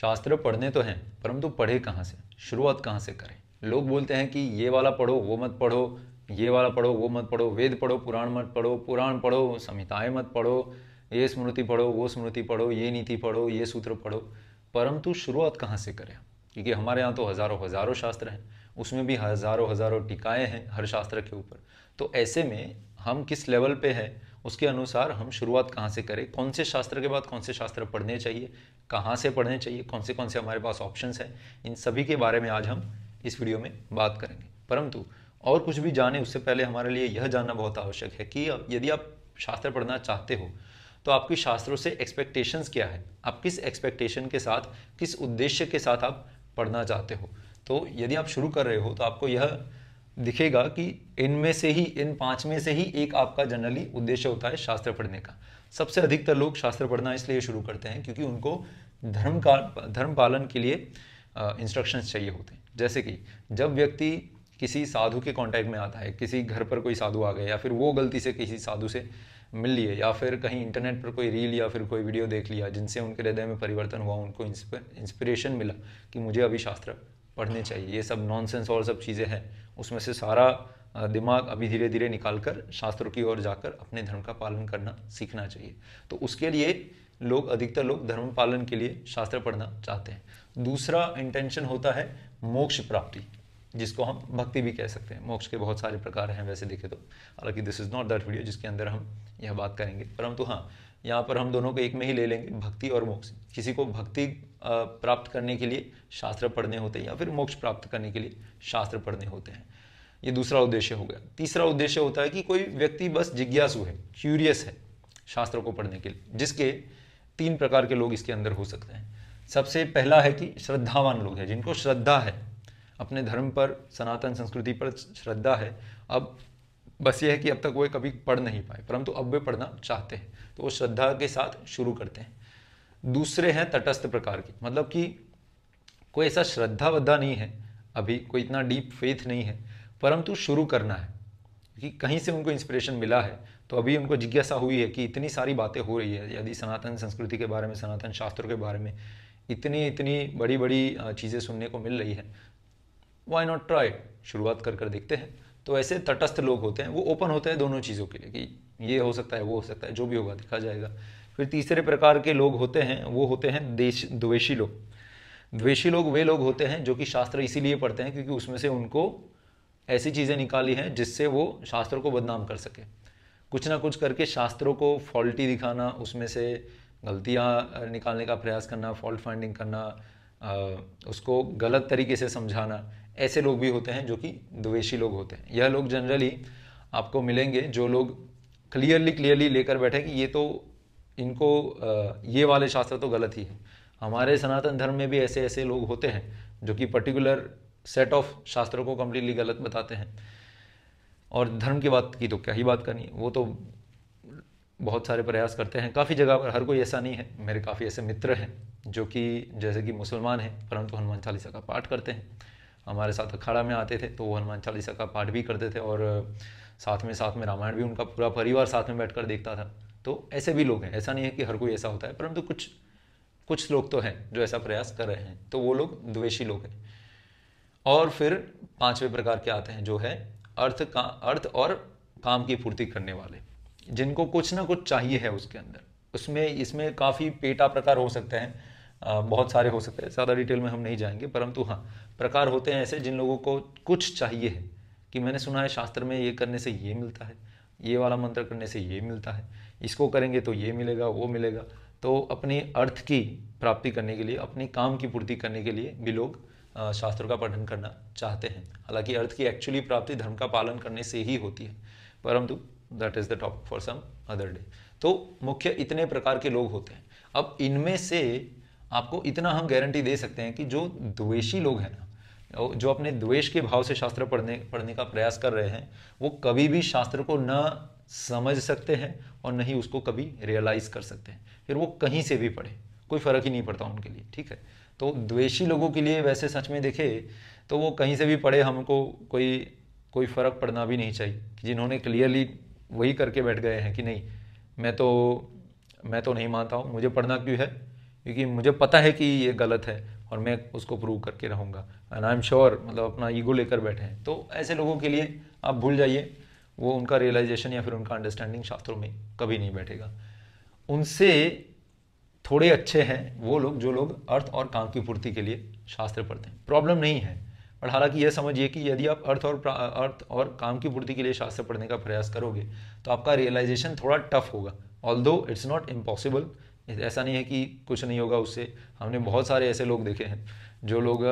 शास्त्र पढ़ने तो हैं परंतु पढ़े कहाँ से शुरुआत कहाँ से करें लोग बोलते हैं कि ये वाला पढ़ो वो मत पढ़ो ये वाला पढ़ो वो मत पढ़ो वेद पढ़ो पुराण मत पढ़ो पुराण पढ़ो संहिताएं मत पढ़ो ये स्मृति पढ़ो वो स्मृति पढ़ो ये नीति पढ़ो ये सूत्र पढ़ो परंतु शुरुआत कहाँ से करें क्योंकि हमारे यहाँ तो हज़ारों हज़ारों शास्त्र हैं उसमें भी हज़ारों हज़ारों टिकाएँ हैं हर शास्त्र के ऊपर तो ऐसे में हम किस लेवल पे हैं उसके अनुसार हम शुरुआत कहाँ से करें कौन से शास्त्र के बाद कौन से शास्त्र पढ़ने चाहिए कहाँ से पढ़ने चाहिए कौन से कौन से हमारे पास ऑप्शन हैं इन सभी के बारे में आज हम इस वीडियो में बात करेंगे परंतु और कुछ भी जाने उससे पहले हमारे लिए यह जानना बहुत आवश्यक है कि यदि आप शास्त्र पढ़ना चाहते हो तो आपकी शास्त्रों से एक्सपेक्टेशंस क्या है आप किस एक्सपेक्टेशन के साथ किस उद्देश्य के साथ आप पढ़ना चाहते हो तो यदि आप शुरू कर रहे हो तो आपको यह दिखेगा कि इनमें से ही इन पाँच में से ही एक आपका जनरली उद्देश्य होता है शास्त्र पढ़ने का सबसे अधिकतर लोग शास्त्र पढ़ना इसलिए शुरू करते हैं क्योंकि उनको धर्म का धर्म पालन के लिए इंस्ट्रक्शंस चाहिए होते हैं जैसे कि जब व्यक्ति किसी साधु के कांटेक्ट में आता है किसी घर पर कोई साधु आ गए या फिर वो गलती से किसी साधु से मिल लिए या फिर कहीं इंटरनेट पर कोई रील या फिर कोई वीडियो देख लिया जिनसे उनके हृदय में परिवर्तन हुआ उनको इंस्पिरेशन मिला कि मुझे अभी शास्त्र पढ़ने चाहिए ये सब नॉनसेंस और सब चीज़ें हैं उसमें से सारा दिमाग अभी धीरे धीरे निकाल कर शास्त्रों की ओर जाकर अपने धर्म का पालन करना सीखना चाहिए तो उसके लिए लोग अधिकतर लोग धर्म पालन के लिए शास्त्र पढ़ना चाहते हैं दूसरा इंटेंशन होता है मोक्ष प्राप्ति जिसको हम भक्ति भी कह सकते हैं मोक्ष के बहुत सारे प्रकार हैं वैसे देखे तो हालांकि this is not that video जिसके अंदर हम यह बात करेंगे परंतु हाँ यहाँ पर हम दोनों को एक में ही ले लेंगे भक्ति और मोक्ष किसी को भक्ति प्राप्त करने के लिए शास्त्र पढ़ने होते हैं या फिर मोक्ष प्राप्त करने के लिए शास्त्र पढ़ने होते हैं ये दूसरा उद्देश्य हो गया तीसरा उद्देश्य होता है कि कोई व्यक्ति बस जिज्ञासु है क्यूरियस है शास्त्र को पढ़ने के लिए जिसके तीन प्रकार के लोग इसके अंदर हो सकते हैं सबसे पहला है कि श्रद्धावान लोग हैं जिनको श्रद्धा है अपने धर्म पर सनातन संस्कृति पर श्रद्धा है अब बस ये है कि अब तक वे कभी पढ़ नहीं पाए परंतु अब वे पढ़ना चाहते हैं तो वो श्रद्धा के साथ शुरू करते हैं दूसरे हैं तटस्थ प्रकार के मतलब कि कोई ऐसा श्रद्धा वद्धा नहीं है अभी कोई इतना डीप फेथ नहीं है परंतु शुरू करना है कि कहीं से उनको इंस्पिरेशन मिला है तो अभी उनको जिज्ञासा हुई है कि इतनी सारी बातें हो रही है यदि सनातन संस्कृति के बारे में सनातन शास्त्रों के बारे में इतनी इतनी बड़ी बड़ी चीज़ें सुनने को मिल रही है वाई नॉट ट्राई शुरुआत कर कर देखते हैं तो ऐसे तटस्थ लोग होते हैं वो ओपन होते हैं दोनों चीज़ों के लिए कि ये हो सकता है वो हो सकता है जो भी होगा देखा जाएगा फिर तीसरे प्रकार के लोग होते हैं वो होते हैं देश द्वेषी लोग द्वेषी लोग वे लोग होते हैं जो कि शास्त्र इसीलिए पढ़ते हैं क्योंकि उसमें से उनको ऐसी चीज़ें निकाली हैं जिससे वो शास्त्रों को बदनाम कर सके कुछ ना कुछ करके शास्त्रों को फॉल्टी दिखाना उसमें से गलतियाँ निकालने का प्रयास करना फॉल्ट फाइंडिंग करना उसको गलत तरीके से समझाना ऐसे लोग भी होते हैं जो कि द्वेषी लोग होते हैं यह लोग जनरली आपको मिलेंगे जो लोग क्लियरली क्लियरली लेकर बैठे कि ये तो इनको ये वाले शास्त्र तो गलत ही है हमारे सनातन धर्म में भी ऐसे ऐसे लोग होते हैं जो कि पर्टिकुलर सेट ऑफ शास्त्रों को कम्प्लीटली गलत बताते हैं और धर्म की बात की तो क्या ही बात करनी वो तो बहुत सारे प्रयास करते हैं काफ़ी जगह पर हर कोई ऐसा नहीं है मेरे काफ़ी ऐसे मित्र हैं जो कि जैसे कि मुसलमान हैं परंतु हनुमान चालीसा का पाठ करते हैं हमारे साथ अखाड़ा में आते थे तो वो हनुमान चालीसा का पाठ भी करते थे और साथ में साथ में रामायण भी उनका पूरा परिवार साथ में बैठकर देखता था तो ऐसे भी लोग हैं ऐसा नहीं है कि हर कोई ऐसा होता है परंतु कुछ कुछ लोग तो हैं जो ऐसा प्रयास कर रहे हैं तो वो लोग द्वेषी लोग हैं और फिर पांचवें प्रकार के आते हैं जो है अर्थ का अर्थ और काम की पूर्ति करने वाले जिनको कुछ ना कुछ चाहिए है उसके अंदर उसमें इसमें काफ़ी पेटा प्रकार हो सकते हैं बहुत सारे हो सकते हैं ज़्यादा डिटेल में हम नहीं जाएंगे परंतु हाँ प्रकार होते हैं ऐसे जिन लोगों को कुछ चाहिए है कि मैंने सुना है शास्त्र में ये करने से ये मिलता है ये वाला मंत्र करने से ये मिलता है इसको करेंगे तो ये मिलेगा वो मिलेगा तो अपने अर्थ की प्राप्ति करने के लिए अपने काम की पूर्ति करने के लिए भी लोग शास्त्रों का पठन करना चाहते हैं हालांकि अर्थ की एक्चुअली प्राप्ति धर्म का पालन करने से ही होती है परंतु that is the topic for some other day तो मुख्य इतने प्रकार के लोग होते हैं अब इनमें से आपको इतना हम गारंटी दे सकते हैं कि जो द्वेषी लोग हैं ना जो अपने द्वेष के भाव से शास्त्र पढ़ने पढ़ने का प्रयास कर रहे हैं वो कभी भी शास्त्र को न समझ सकते हैं और न ही उसको कभी रियलाइज़ कर सकते हैं फिर वो कहीं से भी पढ़े कोई फ़र्क ही नहीं पड़ता उनके लिए ठीक है तो द्वेषी लोगों के लिए वैसे सच में देखे तो वो कहीं से भी पढ़े हमको कोई कोई फ़र्क पड़ना भी नहीं चाहिए जिन्होंने क्लियरली वही करके बैठ गए हैं कि नहीं मैं तो मैं तो नहीं मानता हूँ मुझे पढ़ना क्यों है क्योंकि मुझे पता है कि ये गलत है और मैं उसको प्रूव करके रहूँगा एंड आई एम श्योर मतलब अपना ईगो लेकर बैठे हैं तो ऐसे लोगों के लिए आप भूल जाइए वो उनका रियलाइजेशन या फिर उनका अंडरस्टैंडिंग शास्त्रों में कभी नहीं बैठेगा उनसे थोड़े अच्छे हैं वो लोग जो लोग अर्थ और काम की पूर्ति के लिए शास्त्र पढ़ते हैं प्रॉब्लम नहीं है पर हालांकि यह समझिए कि यदि आप अर्थ और अर्थ और काम की पूर्ति के लिए शास्त्र पढ़ने का प्रयास करोगे तो आपका रियलाइजेशन थोड़ा टफ होगा ऑल दो इट्स नॉट इम्पॉसिबल ऐसा नहीं है कि कुछ नहीं होगा उससे हमने बहुत सारे ऐसे लोग देखे हैं जो लोग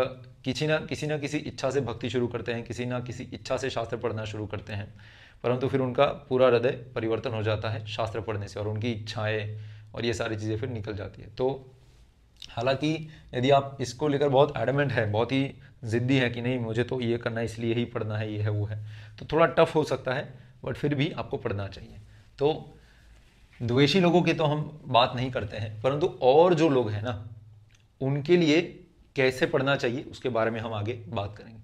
किसी ना किसी ना किसी इच्छा से भक्ति शुरू करते हैं किसी ना किसी इच्छा से शास्त्र पढ़ना शुरू करते हैं परंतु फिर उनका पूरा हृदय परिवर्तन हो जाता है शास्त्र पढ़ने से और उनकी इच्छाएं और ये सारी चीज़ें फिर निकल जाती है तो हालांकि यदि आप इसको लेकर बहुत एडमेंट है बहुत ही ज़िद्दी है कि नहीं मुझे तो ये करना है इसलिए ही पढ़ना है ये है वो है तो थोड़ा टफ हो सकता है बट फिर भी आपको पढ़ना चाहिए तो द्वेषी लोगों की तो हम बात नहीं करते हैं परंतु और जो लोग हैं ना उनके लिए कैसे पढ़ना चाहिए उसके बारे में हम आगे बात करेंगे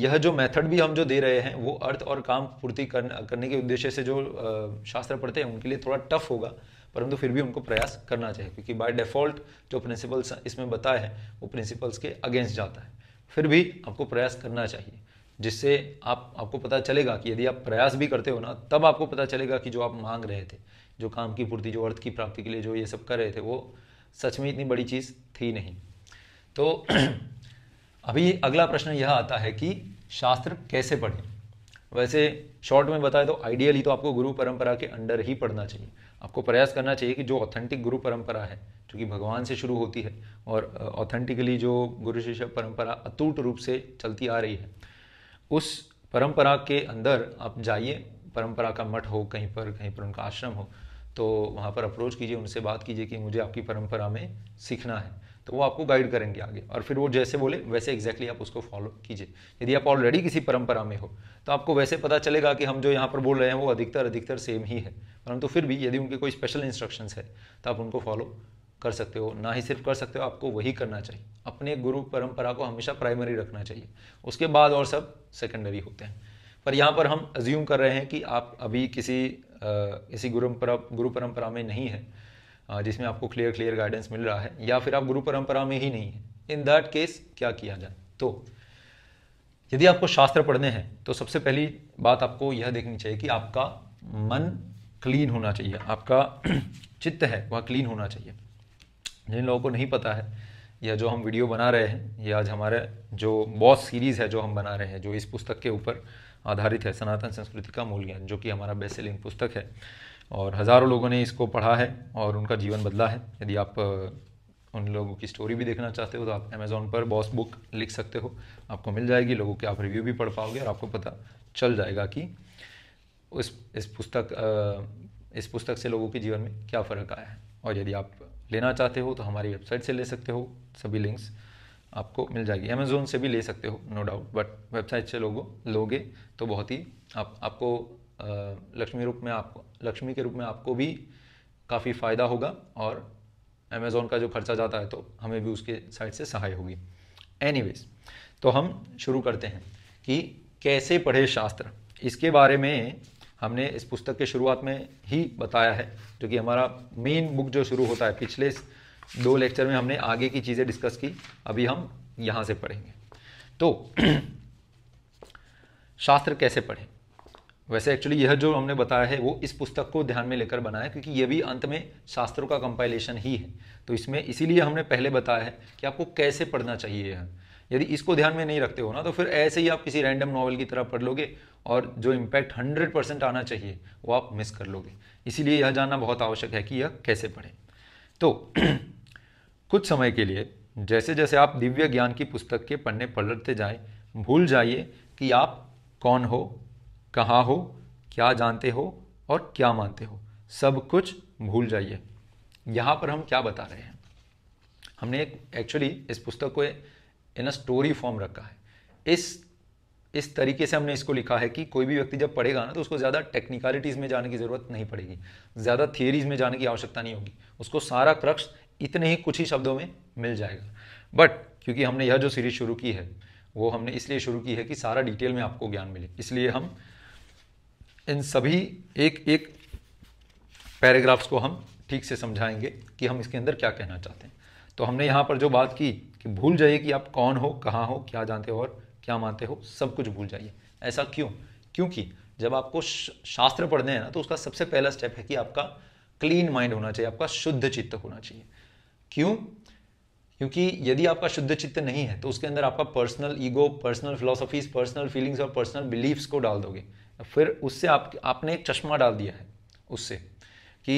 यह जो मेथड भी हम जो दे रहे हैं वो अर्थ और काम पूर्ति करने के उद्देश्य से जो शास्त्र पढ़ते हैं उनके लिए थोड़ा टफ होगा परंतु फिर भी उनको प्रयास करना चाहिए क्योंकि बाय डिफ़ॉल्ट जो प्रिंसिपल्स इसमें बताए हैं वो प्रिंसिपल्स के अगेंस्ट जाता है फिर भी आपको प्रयास करना चाहिए जिससे आप आपको पता चलेगा कि यदि आप प्रयास भी करते हो ना तब आपको पता चलेगा कि जो आप मांग रहे थे जो काम की पूर्ति जो अर्थ की प्राप्ति के लिए जो ये सब कर रहे थे वो सच में इतनी बड़ी चीज़ थी नहीं तो अभी अगला प्रश्न यह आता है कि शास्त्र कैसे पढ़ें वैसे शॉर्ट में बताए तो आइडियली तो आपको गुरु परंपरा के अंडर ही पढ़ना चाहिए आपको प्रयास करना चाहिए कि जो ऑथेंटिक गुरु परंपरा है जो कि भगवान से शुरू होती है और ऑथेंटिकली जो गुरु शिष्य परंपरा अतूट रूप से चलती आ रही है उस परंपरा के अंदर आप जाइए परंपरा का मठ हो कहीं पर कहीं पर उनका आश्रम हो तो वहाँ पर अप्रोच कीजिए उनसे बात कीजिए कि मुझे आपकी परंपरा में सीखना है तो वो आपको गाइड करेंगे आगे और फिर वो जैसे बोले वैसे एग्जैक्टली exactly आप उसको फॉलो कीजिए यदि आप ऑलरेडी किसी परंपरा में हो तो आपको वैसे पता चलेगा कि हम जो यहाँ पर बोल रहे हैं वो अधिकतर अधिकतर सेम ही है परंतु तो फिर भी यदि उनके कोई स्पेशल इंस्ट्रक्शंस है तो आप उनको फॉलो कर सकते हो ना ही सिर्फ कर सकते हो आपको वही करना चाहिए अपने गुरु परंपरा को हमेशा प्राइमरी रखना चाहिए उसके बाद और सब सेकेंडरी होते हैं पर यहाँ पर हम अज्यूम कर रहे हैं कि आप अभी किसी किसी गुरु परंपरा गुरु परंपरा में नहीं है जिसमें आपको क्लियर क्लियर गाइडेंस मिल रहा है या फिर आप गुरु परंपरा में ही नहीं है इन दैट केस क्या किया जाए तो यदि आपको शास्त्र पढ़ने हैं तो सबसे पहली बात आपको यह देखनी चाहिए कि आपका मन क्लीन होना चाहिए आपका चित्त है वह क्लीन होना चाहिए जिन लोगों को नहीं पता है या जो हम वीडियो बना रहे हैं या आज हमारे जो बॉस सीरीज़ है जो हम बना रहे हैं जो इस पुस्तक के ऊपर आधारित है सनातन संस्कृति का मूल ज्ञान जो कि हमारा बेस्ट सेलिंग पुस्तक है और हज़ारों लोगों ने इसको पढ़ा है और उनका जीवन बदला है यदि आप उन लोगों की स्टोरी भी देखना चाहते हो तो आप अमेज़ोन पर बॉस बुक लिख सकते हो आपको मिल जाएगी लोगों के आप रिव्यू भी पढ़ पाओगे और आपको पता चल जाएगा कि उस इस पुस्तक इस पुस्तक से लोगों के जीवन में क्या फ़र्क आया है और यदि आप लेना चाहते हो तो हमारी वेबसाइट से ले सकते हो सभी लिंक्स आपको मिल जाएगी अमेज़ोन से भी ले सकते हो नो डाउट बट वेबसाइट से लोगों लोगे तो बहुत ही आप आपको लक्ष्मी रूप में आपको लक्ष्मी के रूप में आपको भी काफ़ी फ़ायदा होगा और अमेज़ोन का जो खर्चा जाता है तो हमें भी उसके साइड से सहाय होगी एनीवेज तो हम शुरू करते हैं कि कैसे पढ़े शास्त्र इसके बारे में हमने इस पुस्तक के शुरुआत में ही बताया है जो कि हमारा मेन बुक जो शुरू होता है पिछले दो लेक्चर में हमने आगे की चीज़ें डिस्कस की अभी हम यहाँ से पढ़ेंगे तो शास्त्र कैसे पढ़ें वैसे एक्चुअली यह जो हमने बताया है वो इस पुस्तक को ध्यान में लेकर बनाया है क्योंकि यह भी अंत में शास्त्रों का कंपाइलेशन ही है तो इसमें इसीलिए हमने पहले बताया है कि आपको कैसे पढ़ना चाहिए यह यदि इसको ध्यान में नहीं रखते हो ना तो फिर ऐसे ही आप किसी रैंडम नॉवल की तरह पढ़ लोगे और जो इम्पैक्ट हंड्रेड परसेंट आना चाहिए वो आप मिस कर लोगे इसीलिए यह जानना बहुत आवश्यक है कि यह कैसे पढ़ें तो कुछ समय के लिए जैसे जैसे आप दिव्य ज्ञान की पुस्तक के पन्ने पलटते जाएं भूल जाइए कि आप कौन हो कहाँ हो क्या जानते हो और क्या मानते हो सब कुछ भूल जाइए यहाँ पर हम क्या बता रहे हैं हमने एक एक्चुअली इस पुस्तक को इन अ स्टोरी फॉर्म रखा है इस इस तरीके से हमने इसको लिखा है कि कोई भी व्यक्ति जब पढ़ेगा ना तो उसको ज़्यादा टेक्निकलिटीज़ में जाने की ज़रूरत नहीं पड़ेगी ज़्यादा थियरीज में जाने की आवश्यकता नहीं होगी उसको सारा क्रक्ष इतने ही कुछ ही शब्दों में मिल जाएगा बट क्योंकि हमने यह जो सीरीज शुरू की है वो हमने इसलिए शुरू की है कि सारा डिटेल में आपको ज्ञान मिले इसलिए हम इन सभी एक एक पैराग्राफ्स को हम ठीक से समझाएंगे कि हम इसके अंदर क्या कहना चाहते हैं तो हमने यहाँ पर जो बात की कि भूल जाइए कि आप कौन हो कहाँ हो क्या जानते हो और क्या मानते हो सब कुछ भूल जाइए ऐसा क्यों क्योंकि जब आपको शास्त्र पढ़ने हैं ना तो उसका सबसे पहला स्टेप है कि आपका क्लीन माइंड होना चाहिए आपका शुद्ध चित्त होना चाहिए क्यों क्योंकि यदि आपका शुद्ध चित्त नहीं है तो उसके अंदर आपका personal ego personal philosophies personal feelings और पर्सनल बिलीफ्स को डाल दोगे फिर उससे आप आपने एक चश्मा डाल दिया है उससे कि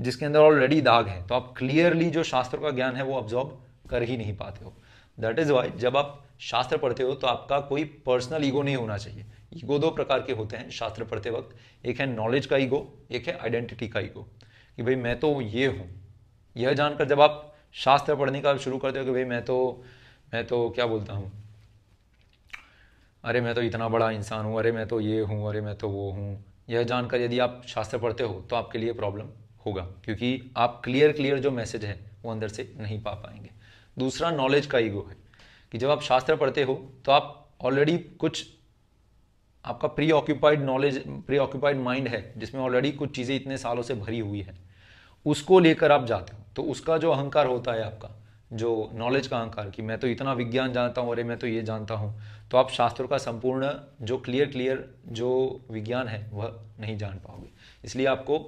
जिसके अंदर ऑलरेडी दाग है तो आप क्लियरली जो शास्त्रों का ज्ञान है वो ऑब्जॉर्ब कर ही नहीं पाते हो दैट इज़ वाई जब आप शास्त्र पढ़ते हो तो आपका कोई पर्सनल ईगो नहीं होना चाहिए ईगो दो प्रकार के होते हैं शास्त्र पढ़ते वक्त एक है नॉलेज का ईगो एक है आइडेंटिटी का ईगो कि भाई मैं तो ये हूँ यह जानकर जब आप शास्त्र पढ़ने का शुरू करते हो कि भाई मैं तो मैं तो क्या बोलता हूँ अरे मैं तो इतना बड़ा इंसान हूँ अरे मैं तो ये हूँ अरे मैं तो वो हूँ यह जानकर यदि आप शास्त्र पढ़ते हो तो आपके लिए प्रॉब्लम होगा क्योंकि आप क्लियर क्लियर जो मैसेज है वो अंदर से नहीं पा पाएंगे दूसरा नॉलेज का ईगो है कि जब आप शास्त्र पढ़ते हो तो आप ऑलरेडी कुछ आपका preoccupied knowledge preoccupied mind है जिसमें ऑलरेडी कुछ चीज़ें इतने सालों से भरी हुई है उसको लेकर आप जाते हो तो उसका जो अहंकार होता है आपका जो नॉलेज का अहंकार कि मैं तो इतना विज्ञान जानता हूँ अरे मैं तो ये जानता हूँ तो आप शास्त्रों का संपूर्ण जो क्लियर क्लियर जो विज्ञान है वह नहीं जान पाओगे इसलिए आपको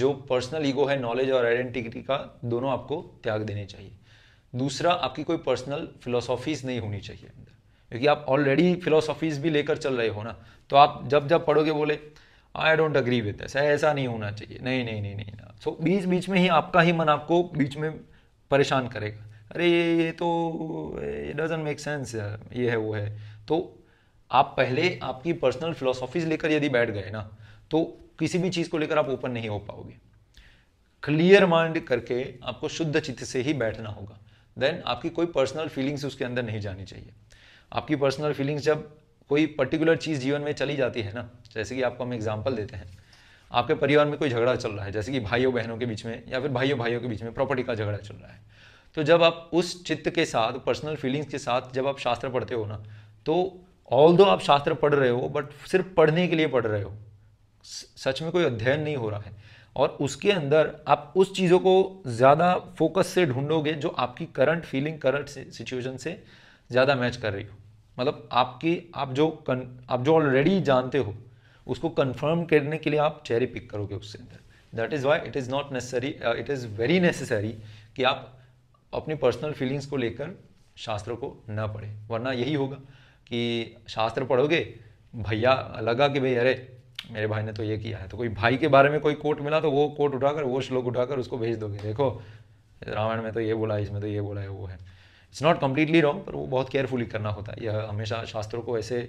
जो पर्सनल ईगो है नॉलेज और आइडेंटिटी का दोनों आपको त्याग देने चाहिए दूसरा आपकी कोई पर्सनल फिलोसॉफीज नहीं होनी चाहिए अंदर क्योंकि आप ऑलरेडी फिलोसॉफीज भी लेकर चल रहे हो ना तो आप जब जब पढ़ोगे बोले आई डोंट अग्री विद ऐसा ऐसा नहीं होना चाहिए नहीं नहीं नहीं नहीं सो so, बीच बीच में ही आपका ही मन आपको बीच में परेशान करेगा अरे ये ये तो इट डजेंट मेक सेंस ये है वो है तो आप पहले आपकी पर्सनल फिलोसॉफीज लेकर यदि बैठ गए ना तो किसी भी चीज़ को लेकर आप ओपन नहीं हो पाओगे क्लियर माइंड करके आपको शुद्ध चित्त से ही बैठना होगा देन आपकी कोई पर्सनल फीलिंग्स उसके अंदर नहीं जानी चाहिए आपकी पर्सनल फीलिंग्स जब कोई पर्टिकुलर चीज़ जीवन में चली जाती है ना जैसे कि आपको हम एग्जाम्पल देते हैं आपके परिवार में कोई झगड़ा चल रहा है जैसे कि भाइयों बहनों के बीच में या फिर भाइयों भाइयों के बीच में प्रॉपर्टी का झगड़ा चल रहा है तो जब आप उस चित्त के साथ पर्सनल फीलिंग्स के साथ जब आप शास्त्र पढ़ते हो ना तो ऑल दो आप शास्त्र पढ़ रहे हो बट सिर्फ पढ़ने के लिए पढ़ रहे हो सच में कोई अध्ययन नहीं हो रहा है और उसके अंदर आप उस चीज़ों को ज़्यादा फोकस से ढूंढोगे जो आपकी करंट फीलिंग करंट सिचुएशन से ज़्यादा मैच कर रही हो मतलब आपकी आप जो कन, आप जो ऑलरेडी जानते हो उसको कन्फर्म करने के लिए आप चेरी पिक करोगे उसके अंदर that is why it is not necessary it is very necessary कि आप अपनी पर्सनल फीलिंग्स को लेकर शास्त्र को ना पढ़े वरना यही होगा कि शास्त्र पढ़ोगे भैया लगा कि भाई अरे मेरे भाई ने तो ये किया है तो कोई भाई के बारे में कोई कोट मिला तो वो कोट उठाकर वो श्लोक उठाकर उसको भेज दोगे देखो रामायण में तो ये बोला है इसमें तो ये बोला है वो है इट्स नॉट कम्प्लीटली रॉन्ग पर वो बहुत केयरफुली करना होता है यह हमेशा शास्त्रों को ऐसे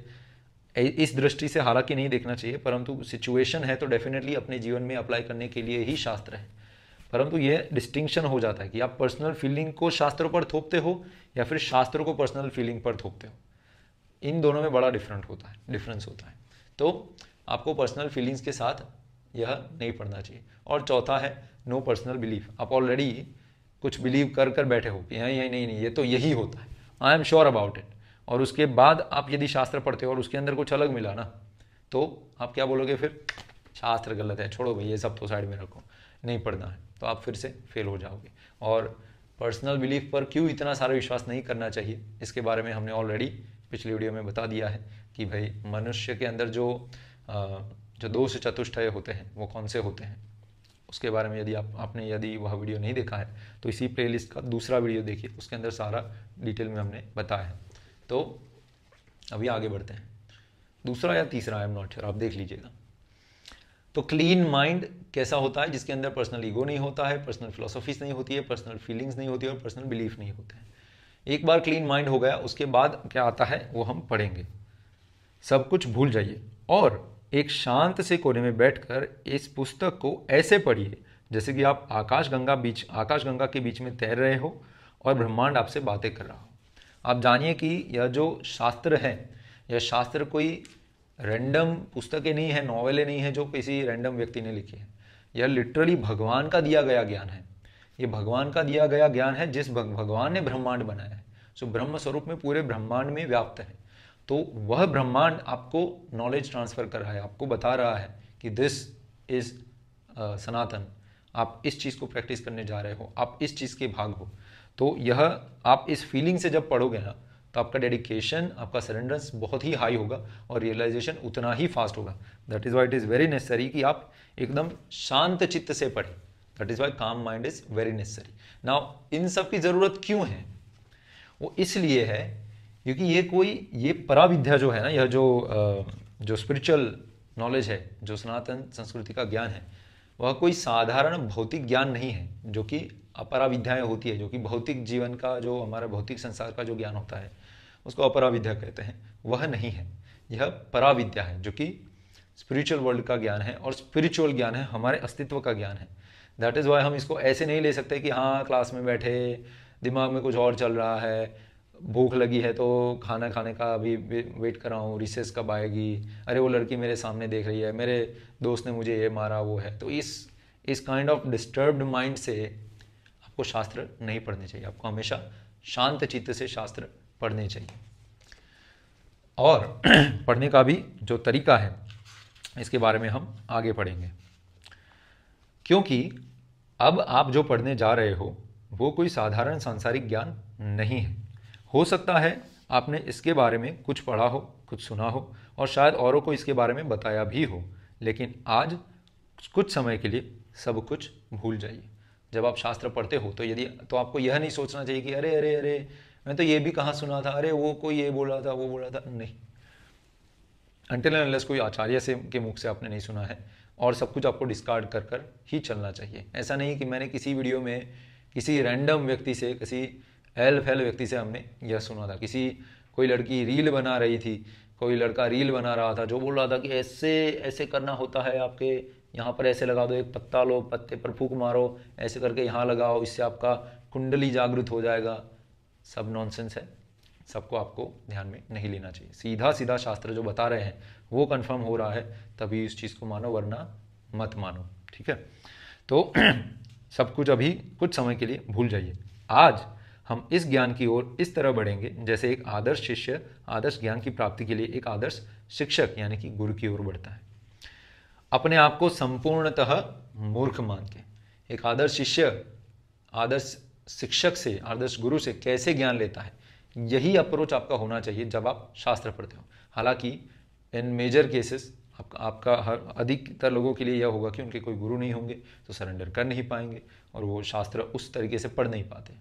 इस दृष्टि से हालांकि नहीं देखना चाहिए परंतु सिचुएशन है तो डेफिनेटली अपने जीवन में अप्लाई करने के लिए ही शास्त्र है परंतु ये डिस्टिंक्शन हो जाता है कि आप पर्सनल फीलिंग को शास्त्रों पर थोपते हो या फिर शास्त्रों को पर्सनल फीलिंग पर थोपते हो इन दोनों में बड़ा डिफरेंट होता है डिफरेंस होता है तो आपको पर्सनल फीलिंग्स के साथ यह नहीं पढ़ना चाहिए और चौथा है नो पर्सनल बिलीफ आप ऑलरेडी कुछ बिलीव कर कर बैठे हो कि यहाँ यही नहीं नहीं ये तो यही होता है I am sure about it और उसके बाद आप यदि शास्त्र पढ़ते हो और उसके अंदर कुछ अलग मिला ना तो आप क्या बोलोगे फिर शास्त्र गलत है छोड़ो भाई ये सब तो साइड में रखो नहीं पढ़ना है तो आप फिर से फेल हो जाओगे और पर्सनल बिलीफ पर क्यों इतना सारा विश्वास नहीं करना चाहिए इसके बारे में हमने ऑलरेडी पिछली वीडियो में बता दिया है कि भाई मनुष्य के अंदर जो जो दोष चतुष्टय होते हैं वो कौन से होते हैं उसके बारे में यदि आप आपने यदि वह वीडियो नहीं देखा है तो इसी प्लेलिस्ट का दूसरा वीडियो देखिए उसके अंदर सारा डिटेल में हमने बताया है तो अभी आगे बढ़ते हैं दूसरा या तीसरा आई एम नॉट श्योर आप देख लीजिएगा तो क्लीन माइंड कैसा होता है जिसके अंदर पर्सनल ईगो नहीं होता है पर्सनल फिलोसफीज नहीं होती है पर्सनल फीलिंग्स नहीं होती है और पर्सनल बिलीफ नहीं होते हैं एक बार क्लीन माइंड हो गया उसके बाद क्या आता है वो हम पढ़ेंगे सब कुछ भूल जाइए और एक शांत से कोने में बैठकर इस पुस्तक को ऐसे पढ़िए जैसे कि आप आकाश गंगा बीच आकाश गंगा के बीच में तैर रहे हो और ब्रह्मांड आपसे बातें कर रहा हो आप जानिए कि यह जो शास्त्र है यह शास्त्र कोई रैंडम पुस्तकें नहीं है नॉवेलें नहीं है जो किसी रैंडम व्यक्ति ने लिखी है यह लिटरली भगवान का दिया गया ज्ञान है ये भगवान का दिया गया ज्ञान है जिस भगवान ने ब्रह्मांड बनाया है सो ब्रह्म स्वरूप में पूरे ब्रह्मांड में व्याप्त है तो वह ब्रह्मांड आपको नॉलेज ट्रांसफर कर रहा है आपको बता रहा है कि दिस इज सनातन आप इस चीज़ को प्रैक्टिस करने जा रहे हो आप इस चीज़ के भाग हो तो यह आप इस फीलिंग से जब पढ़ोगे ना तो आपका डेडिकेशन आपका सरेंडरस बहुत ही हाई होगा और रियलाइजेशन उतना ही फास्ट होगा that is why it is very necessary कि आप एकदम शांत चित्त से पढ़ें that is why calm mind is very necessary now इन सब की ज़रूरत क्यों है वो इसलिए है क्योंकि ये कोई ये पराविद्या जो है ना यह जो जो स्पिरिचुअल नॉलेज है जो सनातन संस्कृति का ज्ञान है वह कोई साधारण भौतिक ज्ञान नहीं है जो कि अपरा विद्याएँ होती है जो कि भौतिक जीवन का जो हमारा भौतिक संसार का जो ज्ञान होता है उसको अपरा विद्या कहते हैं वह नहीं है यह पराविद्या है जो कि स्पिरिचुअल वर्ल्ड का ज्ञान है और स्पिरिचुअल ज्ञान है हमारे अस्तित्व का ज्ञान है दैट इज़ वाई हम इसको ऐसे नहीं ले सकते कि हाँ क्लास में बैठे दिमाग में कुछ और चल रहा है भूख लगी है तो खाना खाने का अभी वेट कर रहा हूँ रिसेस कब आएगी अरे वो लड़की मेरे सामने देख रही है मेरे दोस्त ने मुझे ये मारा वो है तो इस इस काइंड ऑफ डिस्टर्ब्ड माइंड से आपको शास्त्र नहीं पढ़ने चाहिए आपको हमेशा शांत चित्त से शास्त्र पढ़ने चाहिए और पढ़ने का भी जो तरीका है इसके बारे में हम आगे पढ़ेंगे क्योंकि अब आप जो पढ़ने जा रहे हो वो कोई साधारण सांसारिक ज्ञान नहीं है हो सकता है आपने इसके बारे में कुछ पढ़ा हो कुछ सुना हो और शायद औरों को इसके बारे में बताया भी हो लेकिन आज कुछ समय के लिए सब कुछ भूल जाइए जब आप शास्त्र पढ़ते हो तो यदि तो आपको यह नहीं सोचना चाहिए कि अरे अरे अरे मैं तो ये भी कहाँ सुना था अरे वो कोई ये बोल रहा था वो बोल रहा था नहीं अंटिल अनलेस कोई आचार्य से के मुख से आपने नहीं सुना है और सब कुछ आपको डिस्कार्ड कर कर ही चलना चाहिए ऐसा नहीं कि मैंने किसी वीडियो में किसी रैंडम व्यक्ति से किसी एल फैल व्यक्ति से हमने यह सुना था किसी कोई लड़की रील बना रही थी कोई लड़का रील बना रहा था जो बोल रहा था कि ऐसे ऐसे करना होता है आपके यहाँ पर ऐसे लगा दो एक पत्ता लो पत्ते पर फूक मारो ऐसे करके यहाँ लगाओ इससे आपका कुंडली जागृत हो जाएगा सब नॉनसेंस है सबको आपको ध्यान में नहीं लेना चाहिए सीधा सीधा शास्त्र जो बता रहे हैं वो कंफर्म हो रहा है तभी उस चीज़ को मानो वरना मत मानो ठीक है तो सब कुछ अभी कुछ समय के लिए भूल जाइए आज हम इस ज्ञान की ओर इस तरह बढ़ेंगे जैसे एक आदर्श शिष्य आदर्श ज्ञान की प्राप्ति के लिए एक आदर्श शिक्षक यानी कि गुरु की ओर बढ़ता है अपने आप को संपूर्णतः मूर्ख मान के एक आदर्श शिष्य आदर्श शिक्षक से आदर्श गुरु से कैसे ज्ञान लेता है यही अप्रोच आपका होना चाहिए जब आप शास्त्र पढ़ते हो हालांकि इन मेजर केसेस आप, आपका हर अधिकतर लोगों के लिए यह होगा कि उनके कोई गुरु नहीं होंगे तो सरेंडर कर नहीं पाएंगे और वो शास्त्र उस तरीके से पढ़ नहीं पाते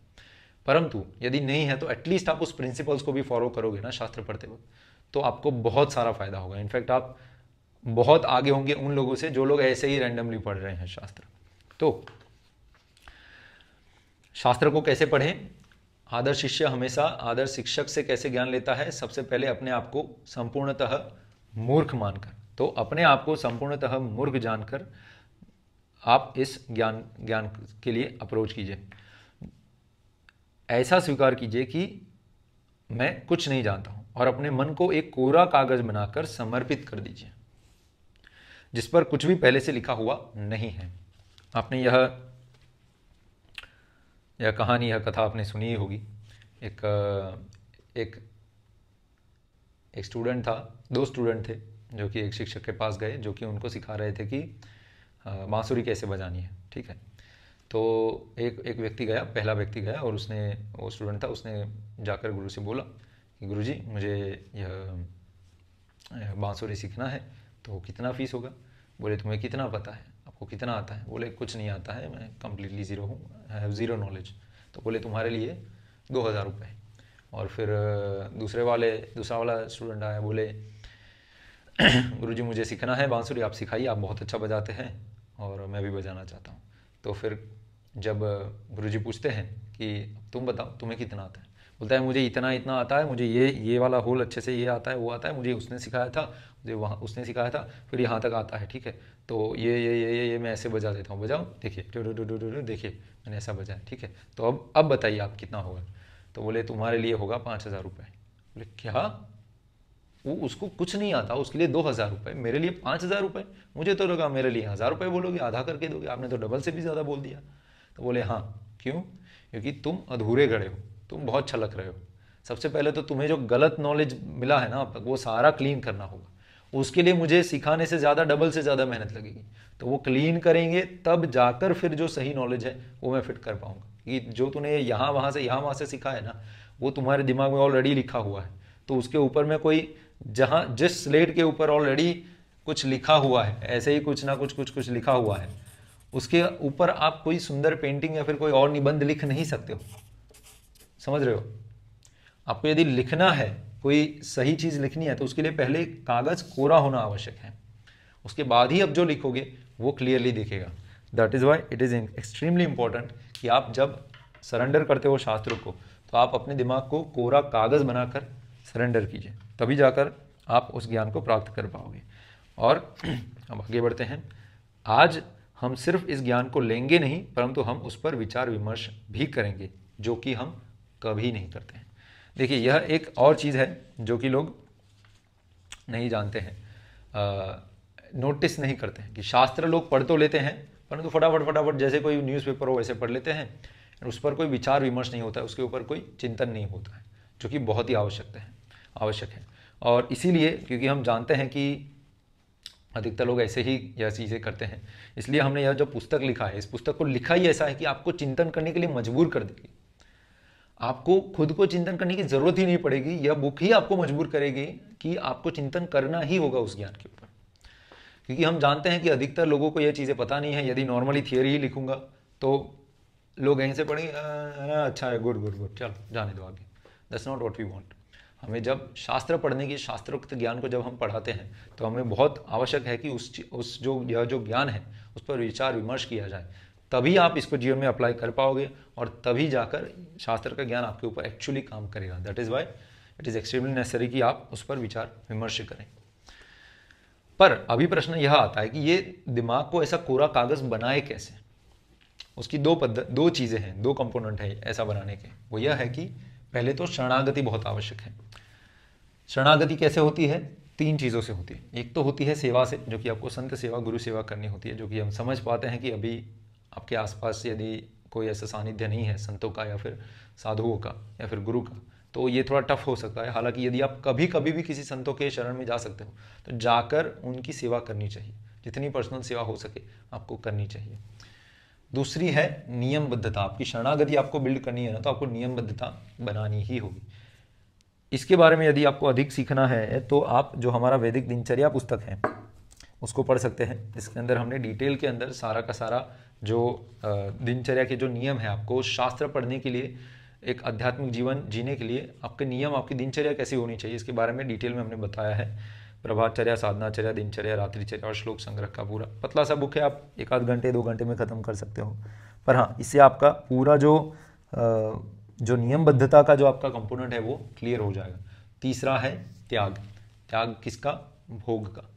परंतु यदि नहीं है तो एटलीस्ट आप उस प्रिंसिपल्स को भी फॉलो करोगे ना शास्त्र पढ़ते वक्त तो आपको बहुत सारा फायदा होगा इनफैक्ट आप बहुत आगे होंगे उन लोगों से जो लोग ऐसे ही रैंडमली पढ़ रहे हैं शास्त्र तो शास्त्र को कैसे पढ़ें आदर्श शिष्य हमेशा आदर्श शिक्षक से कैसे ज्ञान लेता है सबसे पहले अपने आप को संपूर्णतः मूर्ख मानकर तो अपने आप को संपूर्णतः मूर्ख जानकर आप इस ज्ञान ज्ञान के लिए अप्रोच कीजिए ऐसा स्वीकार कीजिए कि मैं कुछ नहीं जानता हूं और अपने मन को एक कोरा कागज़ बनाकर समर्पित कर दीजिए जिस पर कुछ भी पहले से लिखा हुआ नहीं है आपने यह यह कहानी यह कथा आपने सुनी होगी एक एक एक स्टूडेंट था दो स्टूडेंट थे जो कि एक शिक्षक के पास गए जो कि उनको सिखा रहे थे कि बाँसुरी कैसे बजानी है ठीक है तो एक एक व्यक्ति गया पहला व्यक्ति गया और उसने वो स्टूडेंट था उसने जाकर गुरु से बोला कि गुरु जी मुझे यह बाँसुरी सीखना है तो कितना फीस होगा बोले तुम्हें कितना पता है आपको कितना आता है बोले कुछ नहीं आता है मैं कम्प्लीटली ज़ीरो हूँ आई हैव ज़ीरो नॉलेज तो बोले तुम्हारे लिए दो हज़ार रुपये और फिर दूसरे वाले दूसरा वाला स्टूडेंट आया बोले गुरु जी मुझे सीखना है बांसुरी आप सिखाइए आप बहुत अच्छा बजाते हैं और मैं भी बजाना चाहता हूँ तो फिर जब गुरु जी पूछते हैं कि तुम बताओ तुम्हें कितना आता है बोलता है मुझे इतना इतना आता है मुझे ये ये वाला होल अच्छे से ये आता है वो आता है मुझे उसने सिखाया था जो वहाँ उसने सिखाया था फिर यहाँ तक आता है ठीक है तो ये ये ये ये ये मैं ऐसे बजा देता हूँ बजाऊँ देखिए देखिए मैंने ऐसा बजाया ठीक है तो अब अब बताइए आप कितना होगा तो बोले तुम्हारे लिए होगा पाँच हज़ार रुपये बोले क्या वो उसको कुछ नहीं आता उसके लिए दो हज़ार रुपये मेरे लिए पाँच हज़ार रुपये मुझे तो लगा मेरे लिए हज़ार रुपये बोलोगे आधा करके दोगे आपने तो डबल से भी ज़्यादा बोल दिया तो बोले हाँ क्यों क्योंकि तुम अधूरे गड़े हो तुम बहुत छलक रहे हो सबसे पहले तो तुम्हें जो गलत नॉलेज मिला है ना अब तक वो सारा क्लीन करना होगा उसके लिए मुझे सिखाने से ज़्यादा डबल से ज़्यादा मेहनत लगेगी तो वो क्लीन करेंगे तब जाकर फिर जो सही नॉलेज है वो मैं फिट कर पाऊंगा कि जो तूने यहाँ वहाँ से यहाँ वहाँ से सीखा है ना वो तुम्हारे दिमाग में ऑलरेडी लिखा हुआ है तो उसके ऊपर में कोई जहाँ जिस स्लेट के ऊपर ऑलरेडी कुछ लिखा हुआ है ऐसे ही कुछ ना कुछ कुछ कुछ लिखा हुआ है उसके ऊपर आप कोई सुंदर पेंटिंग या फिर कोई और निबंध लिख नहीं सकते हो समझ रहे हो आपको यदि लिखना है कोई सही चीज़ लिखनी है तो उसके लिए पहले कागज़ कोरा होना आवश्यक है उसके बाद ही अब जो लिखोगे वो क्लियरली दिखेगा that is why it is extremely important कि आप जब सरेंडर करते हो शास्त्रों को तो आप अपने दिमाग को कोरा कागज़ बनाकर सरेंडर कीजिए तभी जाकर आप उस ज्ञान को प्राप्त कर पाओगे और हम आगे बढ़ते हैं आज हम सिर्फ इस ज्ञान को लेंगे नहीं परंतु हम उस पर विचार विमर्श भी करेंगे जो कि हम कभी नहीं करते हैं देखिए यह एक और चीज़ है जो कि लोग नहीं जानते हैं नोटिस नहीं करते हैं कि शास्त्र लोग पढ़ तो लेते हैं परंतु फटाफट फटाफट जैसे कोई न्यूज़पेपर हो वैसे पढ़ लेते हैं उस पर कोई विचार विमर्श नहीं होता है उसके ऊपर कोई चिंतन नहीं होता है जो कि बहुत ही आवश्यकता है आवश्यक है और इसीलिए क्योंकि हम जानते हैं कि अधिकतर लोग ऐसे ही यह चीज़ें करते हैं इसलिए हमने यह जो पुस्तक लिखा है इस पुस्तक को लिखा ही ऐसा है कि आपको चिंतन करने के लिए मजबूर कर देगी आपको खुद को चिंतन करने की जरूरत ही नहीं पड़ेगी यह बुक ही आपको मजबूर करेगी कि आपको चिंतन करना ही होगा उस ज्ञान के ऊपर क्योंकि हम जानते हैं कि अधिकतर लोगों को यह चीज़ें पता नहीं है यदि नॉर्मली थियोरी ही लिखूंगा तो लोग यहीं से पढ़ेंगे अच्छा है गुड गुड गुड चलो जाने दो आगे दस नॉट वॉट वी वॉन्ट हमें जब शास्त्र पढ़ने की शास्त्रोक्त ज्ञान को जब हम पढ़ाते हैं तो हमें बहुत आवश्यक है कि उस उस जो यह जो ज्ञान है उस पर विचार विमर्श किया जाए तभी आप इसको जीवन में अप्लाई कर पाओगे और तभी जाकर शास्त्र का ज्ञान आपके ऊपर एक्चुअली काम करेगा that is why it is extremely necessary कि आप उस पर विचार विमर्श करें पर अभी प्रश्न यह आता है कि ये दिमाग को ऐसा कोरा कागज़ बनाए कैसे उसकी दो पद्धत दो चीज़ें हैं दो कंपोनेंट हैं ऐसा बनाने के वो यह है कि पहले तो शरणागति बहुत आवश्यक है शरणागति कैसे होती है तीन चीज़ों से होती है एक तो होती है सेवा से जो कि आपको संत सेवा गुरु सेवा करनी होती है जो कि हम समझ पाते हैं कि अभी आपके आसपास यदि कोई ऐसा सानिध्य नहीं है संतों का या फिर साधुओं का या फिर गुरु का तो ये थोड़ा टफ हो सकता है हालांकि यदि आप कभी कभी भी किसी संतों के शरण में जा सकते हो तो जाकर उनकी सेवा करनी चाहिए जितनी पर्सनल सेवा हो सके आपको करनी चाहिए दूसरी है नियमबद्धता आपकी शरणागति आपको बिल्ड करनी है ना तो आपको नियमबद्धता बनानी ही होगी इसके बारे में यदि आपको अधिक सीखना है तो आप जो हमारा वैदिक दिनचर्या पुस्तक है उसको पढ़ सकते हैं इसके अंदर हमने डिटेल के अंदर सारा का सारा जो दिनचर्या के जो नियम है आपको शास्त्र पढ़ने के लिए एक आध्यात्मिक जीवन जीने के लिए आपके नियम आपकी दिनचर्या कैसी होनी चाहिए इसके बारे में डिटेल में हमने बताया है प्रभातचर्या साधनाचर्या दिनचर्या रात्रिचर्या और श्लोक संग्रह का पूरा पतला सा बुक है आप एक आध घंटे दो घंटे में ख़त्म कर सकते हो पर हाँ इससे आपका पूरा जो जो नियमबद्धता का जो आपका कंपोनेंट है वो क्लियर हो जाएगा तीसरा है त्याग त्याग किसका भोग का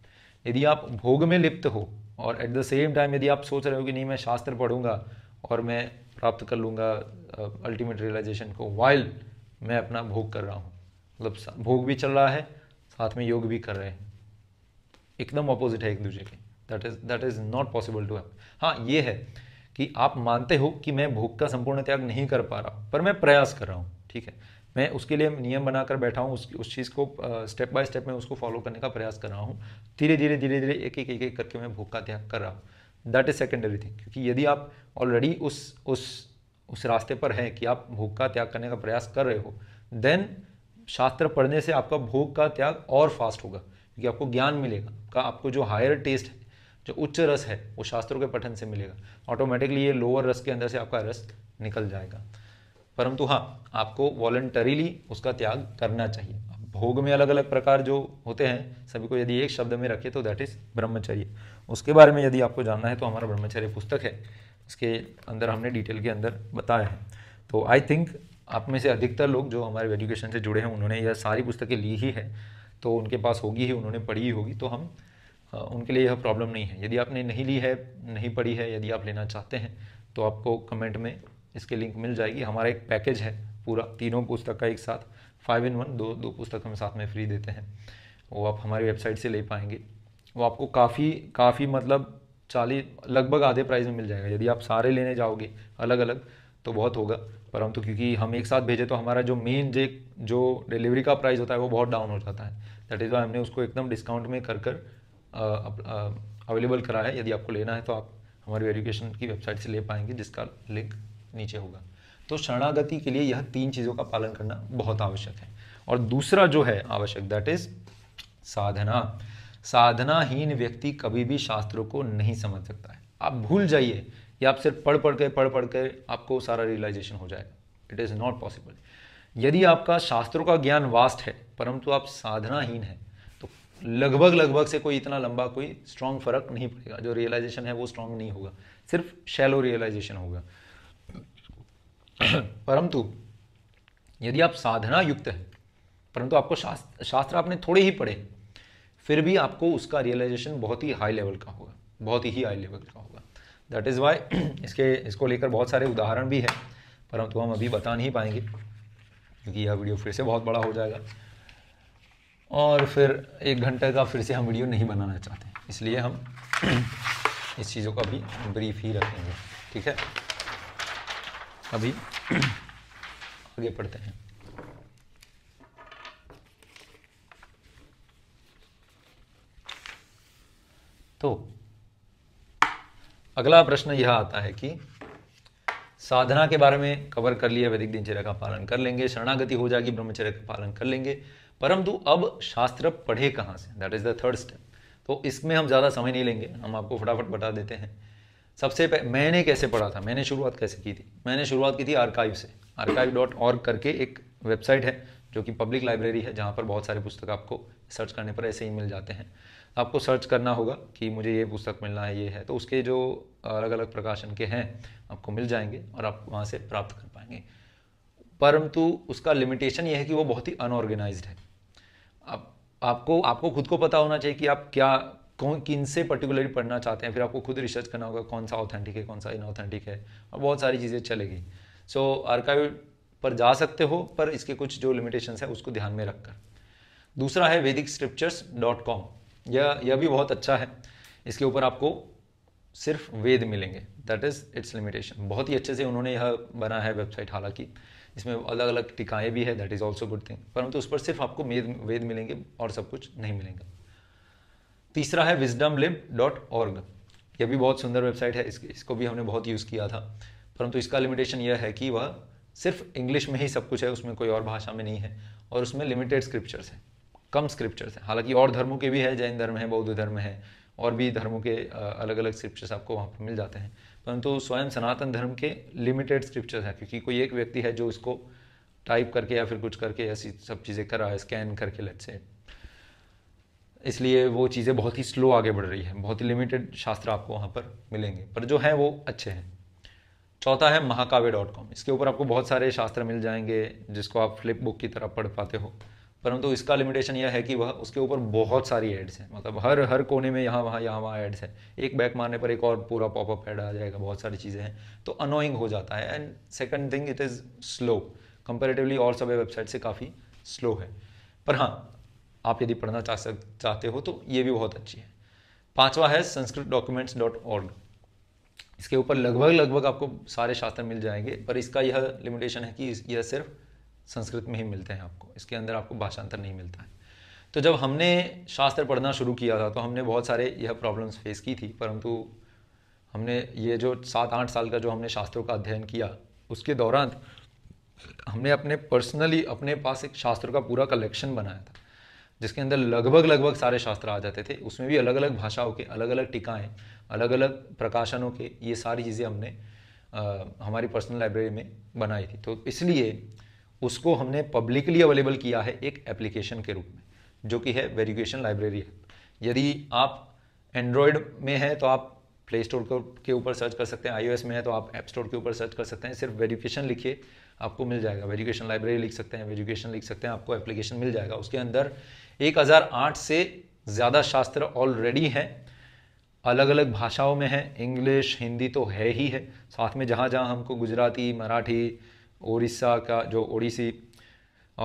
यदि आप भोग में लिप्त हो और एट द सेम टाइम यदि आप सोच रहे हो कि नहीं मैं शास्त्र पढ़ूंगा और मैं प्राप्त कर लूँगा अल्टीमेट रियलाइजेशन को वाइल मैं अपना भोग कर रहा हूँ मतलब भोग भी चल रहा है साथ में योग भी कर रहे हैं एकदम अपोजिट है एक दूसरे के that is that is not possible to happen हाँ ये है कि आप मानते हो कि मैं भोग का संपूर्ण त्याग नहीं कर पा रहा पर मैं प्रयास कर रहा हूँ ठीक है मैं उसके लिए नियम बनाकर बैठा हूँ उस उस चीज़ को स्टेप बाय स्टेप मैं उसको फॉलो करने का प्रयास कर रहा हूँ धीरे धीरे धीरे धीरे एक एक एक एक करके मैं भूख का त्याग कर रहा हूँ दैट इज़ सेकेंडरी थिंग क्योंकि यदि आप ऑलरेडी उस उस उस रास्ते पर हैं कि आप भूख का त्याग करने का प्रयास कर रहे हो देन शास्त्र पढ़ने से आपका भोग का त्याग और फास्ट होगा क्योंकि आपको ज्ञान मिलेगा का आपको जो हायर टेस्ट है जो उच्च रस है वो शास्त्रों के पठन से मिलेगा ऑटोमेटिकली ये लोअर रस के अंदर से आपका रस निकल जाएगा परंतु हाँ आपको वॉलंटरीली उसका त्याग करना चाहिए भोग में अलग अलग प्रकार जो होते हैं सभी को यदि एक शब्द में रखे तो दैट इज़ ब्रह्मचर्य उसके बारे में यदि आपको जानना है तो हमारा ब्रह्मचर्य पुस्तक है उसके अंदर हमने डिटेल के अंदर बताया है तो आई थिंक आप में से अधिकतर लोग जो हमारे एजुकेशन से जुड़े हैं उन्होंने यह सारी पुस्तकें ली ही है तो उनके पास होगी ही उन्होंने पढ़ी ही होगी तो हम उनके लिए यह प्रॉब्लम नहीं है यदि आपने नहीं ली है नहीं पढ़ी है यदि आप लेना चाहते हैं तो आपको कमेंट में इसकी लिंक मिल जाएगी हमारा एक पैकेज है पूरा तीनों पुस्तक का एक साथ फाइव इन वन दो दो पुस्तक हम साथ में फ्री देते हैं वो आप हमारी वेबसाइट से ले पाएंगे वो आपको काफ़ी काफ़ी मतलब चालीस लगभग आधे प्राइस में मिल जाएगा यदि आप सारे लेने जाओगे अलग अलग तो बहुत होगा परंतु क्योंकि हम एक साथ भेजे तो हमारा जो मेन जे जो डिलीवरी का प्राइस होता है वो बहुत डाउन हो जाता है दैट इज़ वाई हमने उसको एकदम डिस्काउंट में कर कर अवेलेबल कराया है यदि आपको लेना है तो आप हमारी एजुकेशन की वेबसाइट से ले पाएंगे जिसका लिंक नीचे होगा तो शरणागति के लिए यह तीन चीज़ों का पालन करना बहुत आवश्यक है और दूसरा जो है आवश्यक दैट इज साधना साधनाहीन व्यक्ति कभी भी शास्त्रों को नहीं समझ सकता है आप भूल जाइए या आप सिर्फ पढ़ पढ़ के पढ़ पढ़ के आपको सारा रियलाइजेशन हो जाएगा इट इज़ नॉट पॉसिबल यदि आपका शास्त्रों का ज्ञान वास्ट है परंतु आप साधनाहीन है तो लगभग लगभग से कोई इतना लंबा कोई स्ट्रांग फर्क नहीं पड़ेगा जो रियलाइजेशन है वो स्ट्रांग नहीं होगा सिर्फ शैलो रियलाइजेशन होगा परंतु यदि आप साधना युक्त हैं परंतु आपको शास्त्र शास्त्र आपने थोड़े ही पढ़े फिर भी आपको उसका रियलाइजेशन बहुत ही हाई लेवल का होगा बहुत ही हाई लेवल का होगा दैट इज़ वाई इसके इसको लेकर बहुत सारे उदाहरण भी हैं परंतु हम अभी बता नहीं पाएंगे क्योंकि यह वीडियो फिर से बहुत बड़ा हो जाएगा और फिर एक घंटे का फिर से हम वीडियो नहीं बनाना चाहते इसलिए हम इस चीज़ों का भी ब्रीफ ही रखेंगे ठीक है अभी आगे पढ़ते हैं तो अगला प्रश्न यह आता है कि साधना के बारे में कवर कर लिया वैदिक दिनचर्या का पालन कर लेंगे शरणागति हो जाएगी ब्रह्मचर्य का पालन कर लेंगे परंतु अब शास्त्र पढ़े कहाँ से that is the third step तो इसमें हम ज़्यादा समय नहीं लेंगे हम आपको फटाफट बता देते हैं सबसे मैंने कैसे पढ़ा था मैंने शुरुआत कैसे की थी मैंने शुरुआत की थी आर्काइव से आर्काइव डॉट ऑर्ग करके एक वेबसाइट है जो कि पब्लिक लाइब्रेरी है जहाँ पर बहुत सारे पुस्तक आपको सर्च करने पर ऐसे ही मिल जाते हैं आपको सर्च करना होगा कि मुझे ये पुस्तक मिलना है ये है तो उसके जो अलग अलग प्रकाशन के हैं आपको मिल जाएंगे और आप वहाँ से प्राप्त कर पाएंगे परंतु उसका लिमिटेशन ये है कि वो बहुत ही अनऑर्गेनाइज्ड है आप आपको आपको खुद को पता होना चाहिए कि आप क्या कौन किन से पर्टिकुलरली पढ़ना चाहते हैं फिर आपको खुद रिसर्च करना होगा कौन सा ऑथेंटिक है कौन सा इनऑथेंटिक है और बहुत सारी चीज़ें चलेगी सो आर्काइव पर जा सकते हो पर इसके कुछ जो लिमिटेशन है उसको ध्यान में रखकर दूसरा है वैदिक स्क्रिप्चर्स डॉट कॉम यह यह भी बहुत अच्छा है इसके ऊपर आपको सिर्फ वेद मिलेंगे दैट इज़ इट्स लिमिटेशन बहुत ही अच्छे से उन्होंने यह बना है वेबसाइट हालांकि इसमें अलग अलग टिकाएँ भी है that is also good thing परंतु उस पर सिर्फ आपको वेद वेद मिलेंगे और सब कुछ नहीं मिलेगा तीसरा है विजडम लिब डॉट ऑर्ग यह भी बहुत सुंदर वेबसाइट है इस, इसको भी हमने बहुत यूज़ किया था परंतु तो इसका लिमिटेशन यह है कि वह सिर्फ इंग्लिश में ही सब कुछ है उसमें कोई और भाषा में नहीं है और उसमें लिमिटेड स्क्रिप्चर्स हैं कम स्क्रिप्चर्स हैं हालांकि और धर्मों के भी है जैन धर्म है बौद्ध धर्म है और भी धर्मों के अलग अलग स्क्रिप्चर्स आपको वहाँ पर मिल जाते हैं परंतु तो स्वयं सनातन धर्म के लिमिटेड स्क्रिप्चर्स हैं क्योंकि कोई एक व्यक्ति है जो इसको टाइप करके या फिर कुछ करके ऐसी सब चीज़ें कर रहा है स्कैन करके लेट से इसलिए वो चीज़ें बहुत ही स्लो आगे बढ़ रही है बहुत ही लिमिटेड शास्त्र आपको वहाँ पर मिलेंगे पर जो हैं वो अच्छे हैं चौथा है महाकाव्य डॉट कॉम इसके ऊपर आपको बहुत सारे शास्त्र मिल जाएंगे जिसको आप फ्लिप बुक की तरह पढ़ पाते हो परंतु तो इसका लिमिटेशन यह है कि वह उसके ऊपर बहुत सारी एड्स हैं मतलब हर हर कोने में यहाँ वहाँ यहाँ वहाँ एड्स हैं एक बैक मारने पर एक और पूरा पॉपअप एड आ जाएगा बहुत सारी चीज़ें हैं तो अनोइंग हो जाता है and second thing it is slow comparatively और सभी वेबसाइट से काफ़ी स्लो है पर हाँ आप यदि पढ़ना चाह सक चाहते हो तो ये भी बहुत अच्छी है पांचवा है संस्कृत डॉक्यूमेंट्स डॉट ऑर्ग इसके ऊपर लगभग लगभग आपको सारे शास्त्र मिल जाएंगे पर इसका यह लिमिटेशन है कि यह सिर्फ संस्कृत में ही मिलते हैं आपको इसके अंदर आपको भाषांतर नहीं मिलता है तो जब हमने शास्त्र पढ़ना शुरू किया था तो हमने बहुत सारे यह प्रॉब्लम्स फेस की थी परंतु हमने ये जो सात आठ साल का जो हमने शास्त्रों का अध्ययन किया उसके दौरान हमने अपने पर्सनली अपने पास एक शास्त्रों का पूरा कलेक्शन बनाया था जिसके अंदर लगभग लगभग सारे शास्त्र आ जाते थे उसमें भी अलग अलग भाषाओं के अलग अलग टीकाएँ अलग अलग प्रकाशनों के ये सारी चीज़ें हमने आ, हमारी पर्सनल लाइब्रेरी में बनाई थी तो इसलिए उसको हमने पब्लिकली अवेलेबल किया है एक एप्लीकेशन के रूप में जो कि है वेरिगेशन लाइब्रेरी ऐप यदि आप एंड्रॉयड में हैं तो आप प्ले स्टोर के ऊपर सर्च कर सकते हैं आईओएस में है तो आप ऐप स्टोर के ऊपर सर्च कर सकते हैं सिर्फ वेरिफिकेशन लिखिए आपको मिल जाएगा वेजुकेशन लाइब्रेरी लिख सकते हैं वेजुकेशन लिख सकते हैं आपको एप्लीकेशन मिल जाएगा उसके अंदर 1008 से ज़्यादा शास्त्र ऑलरेडी हैं अलग अलग भाषाओं में हैं इंग्लिश हिंदी तो है ही है साथ में जहाँ जहाँ हमको गुजराती मराठी उड़ीसा का जो ओडिसी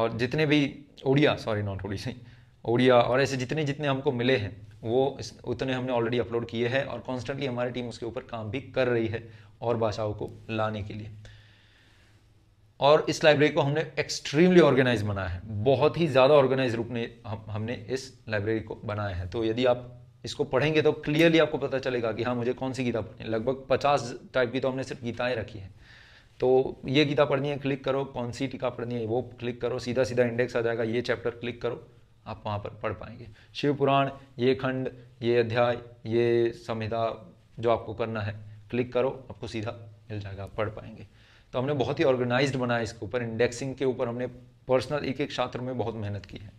और जितने भी ओडिया सॉरी नॉट ओडिसी ओडिया और ऐसे जितने जितने हमको मिले हैं वो इस उतने हमने ऑलरेडी अपलोड किए हैं और कॉन्स्टेंटली हमारी टीम उसके ऊपर काम भी कर रही है और भाषाओं को लाने के लिए और इस लाइब्रेरी को हमने एक्सट्रीमली ऑर्गेनाइज बनाया है बहुत ही ज़्यादा ऑर्गेनाइज रूप में हम हमने इस लाइब्रेरी को बनाया है तो यदि आप इसको पढ़ेंगे तो क्लियरली आपको पता चलेगा कि हाँ मुझे कौन सी गीता पढ़नी है लगभग पचास टाइप की तो हमने सिर्फ गीताएँ रखी हैं तो ये गीता पढ़नी है क्लिक करो कौन सी टीका पढ़नी है वो क्लिक करो सीधा सीधा इंडेक्स आ जाएगा ये चैप्टर क्लिक करो आप वहाँ पर पढ़ पाएंगे शिव पुराण ये खंड ये अध्याय ये संहिता जो आपको करना है क्लिक करो आपको सीधा मिल जाएगा पढ़ पाएंगे तो हमने बहुत ही ऑर्गेनाइज्ड बनाया इसके ऊपर इंडेक्सिंग के ऊपर हमने पर्सनल एक एक छात्र में बहुत मेहनत की है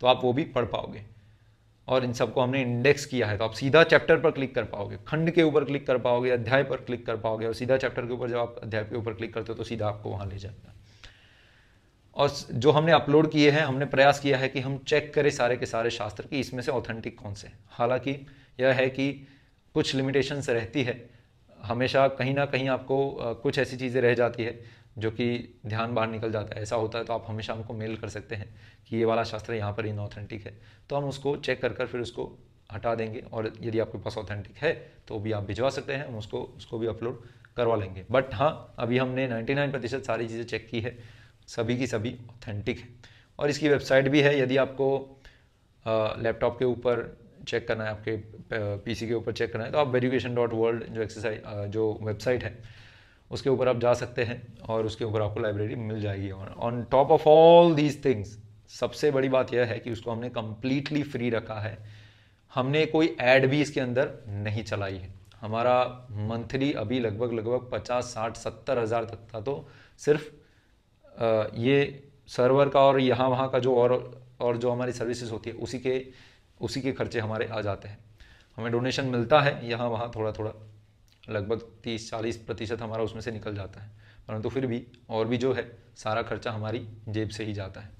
तो आप वो भी पढ़ पाओगे और इन सबको हमने इंडेक्स किया है तो आप सीधा चैप्टर पर क्लिक कर पाओगे खंड के ऊपर क्लिक कर पाओगे अध्याय पर क्लिक कर पाओगे और सीधा चैप्टर के ऊपर जब आप अध्याय के ऊपर क्लिक करते हो तो सीधा आपको वहाँ ले जाएगा और जो हमने अपलोड किए हैं हमने प्रयास किया है कि हम चेक करें सारे के सारे शास्त्र की इसमें से ऑथेंटिक कौन से हालांकि यह है कि कुछ लिमिटेशंस रहती है हमेशा कहीं ना कहीं आपको कुछ ऐसी चीज़ें रह जाती है जो कि ध्यान बाहर निकल जाता है ऐसा होता है तो आप हमेशा हमको मेल कर सकते हैं कि ये वाला शास्त्र यहाँ पर इनऑथेंटिक है तो हम उसको चेक कर कर फिर उसको हटा देंगे और यदि आपके पास ऑथेंटिक है तो भी आप भिजवा सकते हैं हम उसको उसको भी अपलोड करवा लेंगे बट हाँ अभी हमने 99 प्रतिशत सारी चीज़ें चेक की है सभी की सभी ऑथेंटिक है और इसकी वेबसाइट भी है यदि आपको लैपटॉप के ऊपर चेक करना है आपके पीसी के ऊपर चेक करना है तो आप वेरिकेशन डॉट वर्ल्ड जो एक्सरसाइज जो वेबसाइट है उसके ऊपर आप जा सकते हैं और उसके ऊपर आपको लाइब्रेरी मिल जाएगी और on top of all these things सबसे बड़ी बात यह है कि उसको हमने कम्प्लीटली फ्री रखा है हमने कोई एड भी इसके अंदर नहीं चलाई है हमारा मंथली अभी लगभग लगभग पचास साठ सत्तर हज़ार तक था तो सिर्फ ये सर्वर का और यहाँ वहाँ का जो और और जो हमारी सर्विसेज होती है उसी के उसी के खर्चे हमारे आ जाते हैं हमें डोनेशन मिलता है यहाँ वहाँ थोड़ा थोड़ा लगभग तीस चालीस प्रतिशत हमारा उसमें से निकल जाता है परंतु फिर भी और भी जो है सारा खर्चा हमारी जेब से ही जाता है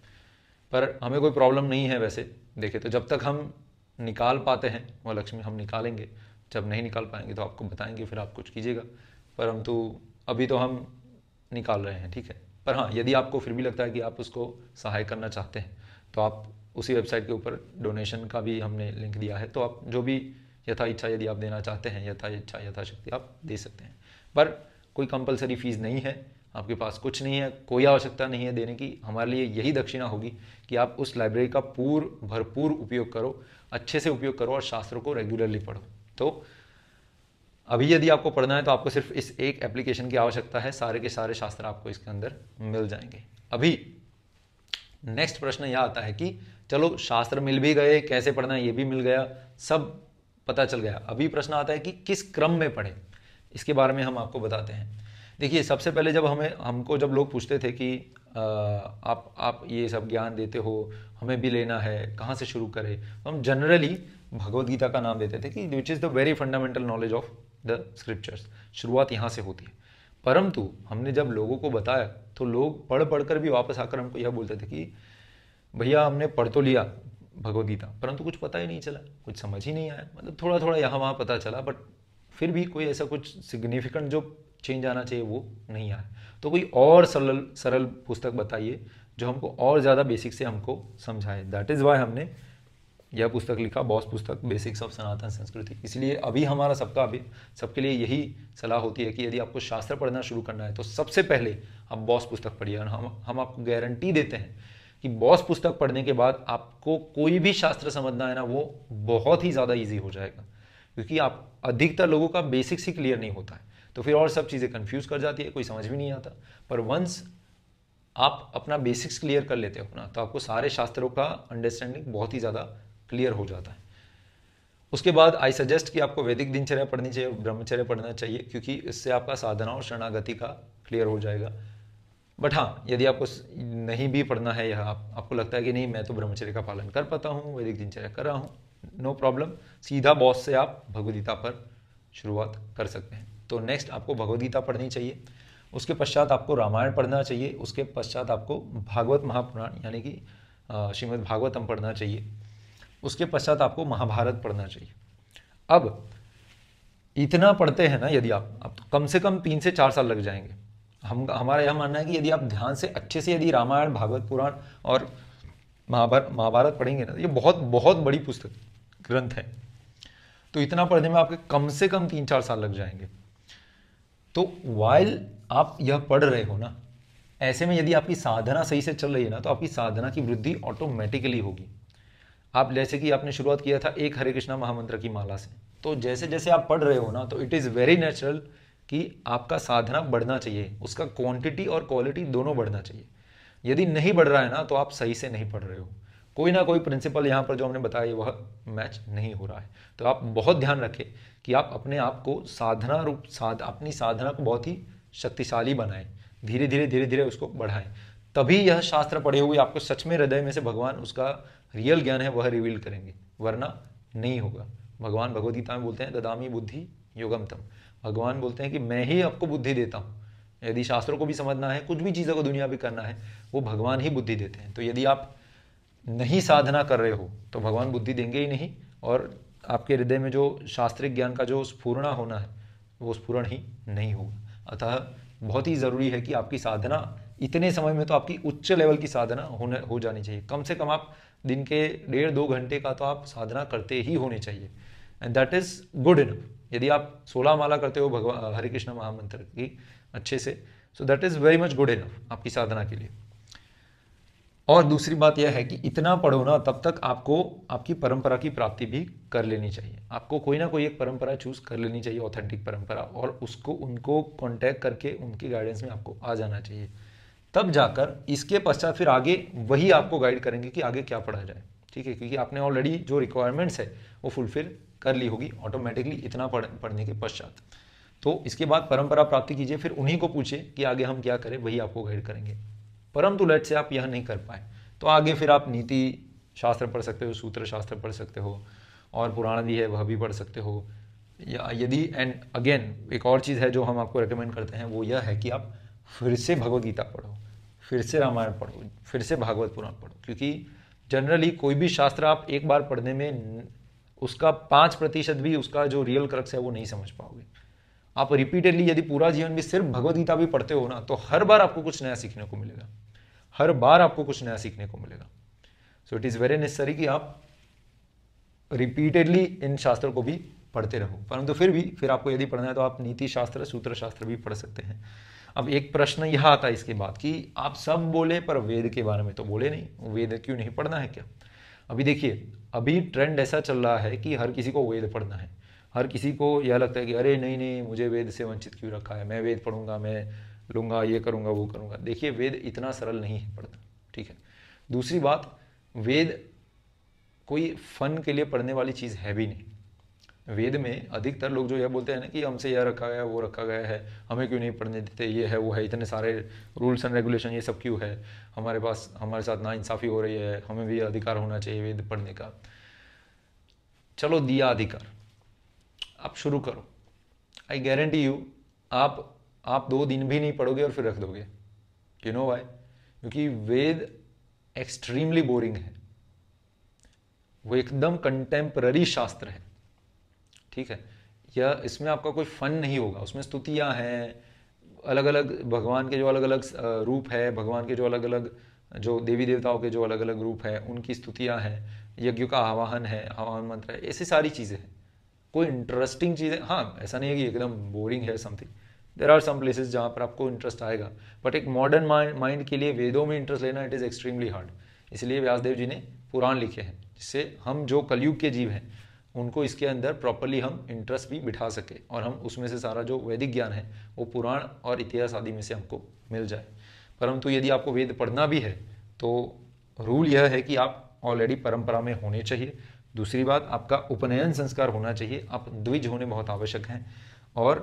पर हमें कोई प्रॉब्लम नहीं है वैसे देखे तो जब तक हम निकाल पाते हैं वह लक्ष्मी हम निकालेंगे जब नहीं निकाल पाएंगे तो आपको बताएंगे फिर आप कुछ कीजिएगा परंतु अभी तो हम निकाल रहे हैं ठीक है पर हाँ यदि आपको फिर भी लगता है कि आप उसको सहाय करना चाहते हैं तो आप उसी वेबसाइट के ऊपर डोनेशन का भी हमने लिंक दिया है तो आप जो भी यथा इच्छा यदि आप देना चाहते हैं यथा इच्छा यथाशक्ति आप दे सकते हैं पर कोई कंपलसरी फीस नहीं है आपके पास कुछ नहीं है कोई आवश्यकता नहीं है देने की हमारे लिए यही दक्षिणा होगी कि आप उस लाइब्रेरी का पूर्व भरपूर उपयोग करो अच्छे से उपयोग करो और शास्त्रों को रेगुलरली पढ़ो तो अभी यदि आपको पढ़ना है तो आपको सिर्फ इस एक एप्लीकेशन की आवश्यकता है सारे के सारे शास्त्र आपको इसके अंदर मिल जाएंगे अभी नेक्स्ट प्रश्न यह आता है कि चलो शास्त्र मिल भी गए कैसे पढ़ना है ये भी मिल गया सब पता चल गया अभी प्रश्न आता है कि किस क्रम में पढ़ें इसके बारे में हम आपको बताते हैं देखिए सबसे पहले जब हमें हमको जब लोग पूछते थे कि आ, आप आप ये सब ज्ञान देते हो हमें भी लेना है कहाँ से शुरू करें तो हम जनरली भगवदगीता गीता का नाम देते थे कि which is the very fundamental knowledge of the scriptures शुरुआत यहाँ से होती है परंतु हमने जब लोगों को बताया तो लोग पढ़ पढ़ कर भी वापस आकर हमको यह बोलते थे कि भैया हमने पढ़ तो लिया भगवदगीता परंतु कुछ पता ही नहीं चला कुछ समझ ही नहीं आया मतलब थोड़ा थोड़ा यहाँ वहाँ पता चला बट फिर भी कोई ऐसा कुछ सिग्निफिकेंट जो चेंज आना चाहिए वो नहीं आया तो कोई और सरल सरल पुस्तक बताइए जो हमको और ज़्यादा बेसिक से हमको समझाए दैट इज़ वाई हमने यह पुस्तक लिखा बॉस पुस्तक बेसिक्स ऑफ सनातन संस्कृति इसलिए अभी हमारा सबका अभी सबके लिए यही सलाह होती है कि यदि आपको शास्त्र पढ़ना शुरू करना है तो सबसे पहले आप बॉस पुस्तक पढ़िए हम हम आपको गारंटी देते हैं कि बॉस पुस्तक पढ़ने के बाद आपको कोई भी शास्त्र समझना है ना वो बहुत ही ज़्यादा ईजी हो जाएगा क्योंकि आप अधिकतर लोगों का बेसिक्स ही क्लियर नहीं होता है तो फिर और सब चीज़ें कन्फ्यूज कर जाती है कोई समझ भी नहीं आता पर वंस आप अपना बेसिक्स क्लियर कर लेते हो अपना तो आपको सारे शास्त्रों का अंडरस्टैंडिंग बहुत ही ज़्यादा क्लियर हो जाता है उसके बाद आई सजेस्ट कि आपको वैदिक दिनचर्या पढ़नी चाहिए ब्रह्मचर्य पढ़ना चाहिए क्योंकि इससे आपका साधना और शरणागति का क्लियर हो जाएगा बट हाँ यदि आपको नहीं भी पढ़ना है या आप, आपको लगता है कि नहीं मैं तो ब्रह्मचर्य का पालन कर पाता हूँ वैदिक दिनचर्या कर रहा हूँ नो प्रॉब्लम सीधा बॉस से आप भगवदगीता पर शुरुआत कर सकते हैं तो नेक्स्ट आपको भगवदगीता पढ़नी चाहिए उसके पश्चात आपको रामायण पढ़ना चाहिए उसके पश्चात आपको भागवत महापुराण यानी कि श्रीमद भागवतम पढ़ना चाहिए उसके पश्चात आपको महाभारत पढ़ना चाहिए अब इतना पढ़ते हैं ना यदि आप, आप तो कम से कम तीन से चार साल लग जाएंगे हम हमारा यह मानना है कि यदि आप ध्यान से अच्छे से यदि रामायण भागवत पुराण और महाभारत महाभारत पढ़ेंगे ना ये बहुत बहुत बड़ी पुस्तक ग्रंथ है तो इतना पढ़ने में आपके कम से कम तीन चार साल लग जाएंगे तो वाइल आप यह पढ़ रहे हो ना ऐसे में यदि आपकी साधना सही से चल रही है ना तो आपकी साधना की वृद्धि ऑटोमेटिकली होगी आप जैसे कि आपने शुरुआत किया था एक हरे कृष्णा महामंत्र की माला से तो जैसे जैसे आप पढ़ रहे हो ना तो इट इज़ वेरी नेचुरल कि आपका साधना बढ़ना चाहिए उसका क्वांटिटी और क्वालिटी दोनों बढ़ना चाहिए यदि नहीं बढ़ रहा है ना तो आप सही से नहीं पढ़ रहे हो कोई ना कोई प्रिंसिपल यहाँ पर जो हमने बताया वह मैच नहीं हो रहा है तो आप बहुत ध्यान रखें कि आप अपने आप को साधना रूप साध अपनी साधना को बहुत ही शक्तिशाली बनाएं धीरे धीरे धीरे धीरे उसको बढ़ाएं तभी यह शास्त्र पढ़े हुए आपको सच में हृदय में से भगवान उसका रियल ज्ञान है वह रिवील करेंगे वरना नहीं होगा भगवान भगवदगीता में बोलते हैं ददामी बुद्धि योगम तम भगवान बोलते हैं कि मैं ही आपको बुद्धि देता हूँ यदि शास्त्रों को भी समझना है कुछ भी चीज़ों को दुनिया भी करना है वो भगवान ही बुद्धि देते हैं तो यदि आप नहीं साधना कर रहे हो तो भगवान बुद्धि देंगे ही नहीं और आपके हृदय में जो शास्त्रिक ज्ञान का जो स्फूर्णा होना है वो स्फूरण ही नहीं होगा अतः बहुत ही ज़रूरी है कि आपकी साधना इतने समय में तो आपकी उच्च लेवल की साधना होने हो जानी चाहिए कम से कम आप दिन के डेढ़ दो घंटे का तो आप साधना करते ही होने चाहिए and that is good enough यदि आप सोलह माला करते हो भगवान हरे कृष्ण महामंत्र की अच्छे से so that is very much good enough आपकी साधना के लिए और दूसरी बात यह है कि इतना पढ़ो ना तब तक आपको आपकी परंपरा की प्राप्ति भी कर लेनी चाहिए आपको कोई ना कोई एक परंपरा चूज कर लेनी चाहिए ऑथेंटिक परंपरा और उसको उनको कॉन्टैक्ट करके उनकी गाइडेंस में आपको आ जाना चाहिए तब जाकर इसके पश्चात फिर आगे वही आपको गाइड करेंगे कि आगे क्या पढ़ा जाए ठीक है क्योंकि आपने ऑलरेडी जो रिक्वायरमेंट्स है वो फुलफिल कर ली होगी ऑटोमेटिकली इतना पढ़ पढ़ने के पश्चात तो इसके बाद परंपरा प्राप्ति कीजिए फिर उन्हीं को पूछिए कि आगे हम क्या करें वही आपको गाइड करेंगे परम लेट से आप यह नहीं कर पाए तो आगे फिर आप नीति शास्त्र पढ़ सकते हो सूत्र शास्त्र पढ़ सकते हो और पुराना भी है वह भी पढ़ सकते हो या यदि एंड अगेन एक और चीज़ है जो हम आपको रिकमेंड करते हैं वो यह है कि आप फिर से भगवदगीता गीता पढ़ो फिर से रामायण पढ़ो फिर से भागवत पुराण पढ़ो क्योंकि जनरली कोई भी शास्त्र आप एक बार पढ़ने में उसका पांच प्रतिशत भी उसका जो रियल क्रक्स है वो नहीं समझ पाओगे आप रिपीटेडली यदि पूरा जीवन भी सिर्फ भगवदगीता भी पढ़ते हो ना तो हर बार आपको कुछ नया सीखने को मिलेगा हर बार आपको कुछ नया सीखने को मिलेगा so it is very necessary कि आप रिपीटेडली इन शास्त्रों को भी पढ़ते रहो परंतु फिर भी फिर आपको यदि पढ़ना है तो आप नीति शास्त्र सूत्र शास्त्र भी पढ़ सकते हैं अब एक प्रश्न यह आता है इसके बाद कि आप सब बोले पर वेद के बारे में तो बोले नहीं वेद क्यों नहीं पढ़ना है क्या अभी देखिए अभी ट्रेंड ऐसा चल रहा है कि हर किसी को वेद पढ़ना है हर किसी को यह लगता है कि अरे नहीं नहीं मुझे वेद से वंचित क्यों रखा है मैं वेद पढ़ूंगा मैं लूँगा ये करूँगा वो करूँगा देखिए वेद इतना सरल नहीं है पढ़ना ठीक है दूसरी बात वेद कोई फन के लिए पढ़ने वाली चीज़ है भी नहीं वेद में अधिकतर लोग जो यह बोलते हैं ना कि हमसे यह रखा गया वो रखा गया है हमें क्यों नहीं पढ़ने देते ये है वो है इतने सारे रूल्स एंड रेगुलेशन ये सब क्यों है हमारे पास हमारे साथ ना इंसाफी हो रही है हमें भी अधिकार होना चाहिए वेद पढ़ने का चलो दिया अधिकार आप शुरू करो आई गारंटी यू आप आप दो दिन भी नहीं पढ़ोगे और फिर रख दोगे यू नो वाई क्योंकि वेद एक्सट्रीमली बोरिंग है वो एकदम कंटेम्प्ररी शास्त्र है ठीक है या इसमें आपका कोई फन नहीं होगा उसमें स्तुतियाँ हैं अलग अलग भगवान के जो अलग अलग रूप है भगवान के जो अलग अलग जो देवी देवताओं के जो अलग अलग रूप है उनकी स्तुतियाँ हैं यज्ञ का आह्वान है आवाहन मंत्र है ऐसी सारी चीज़ें हैं कोई इंटरेस्टिंग चीज़ें हाँ ऐसा नहीं है कि एकदम बोरिंग है something there are some places जहाँ पर आपको इंटरेस्ट आएगा बट एक मॉडर्न माइंड के लिए वेदों में इंटरेस्ट लेना इट इज़ एक्सट्रीमली हार्ड इसलिए व्यासदेव जी ने पुराण लिखे हैं जिससे हम जो कलयुग के जीव हैं उनको इसके अंदर प्रॉपरली हम इंटरेस्ट भी बिठा सके और हम उसमें से सारा जो वैदिक ज्ञान है वो पुराण और इतिहास आदि में से हमको मिल जाए परंतु यदि आपको वेद पढ़ना भी है तो रूल यह है कि आप ऑलरेडी परंपरा में होने चाहिए दूसरी बात आपका उपनयन संस्कार होना चाहिए आप द्विज होने बहुत आवश्यक हैं और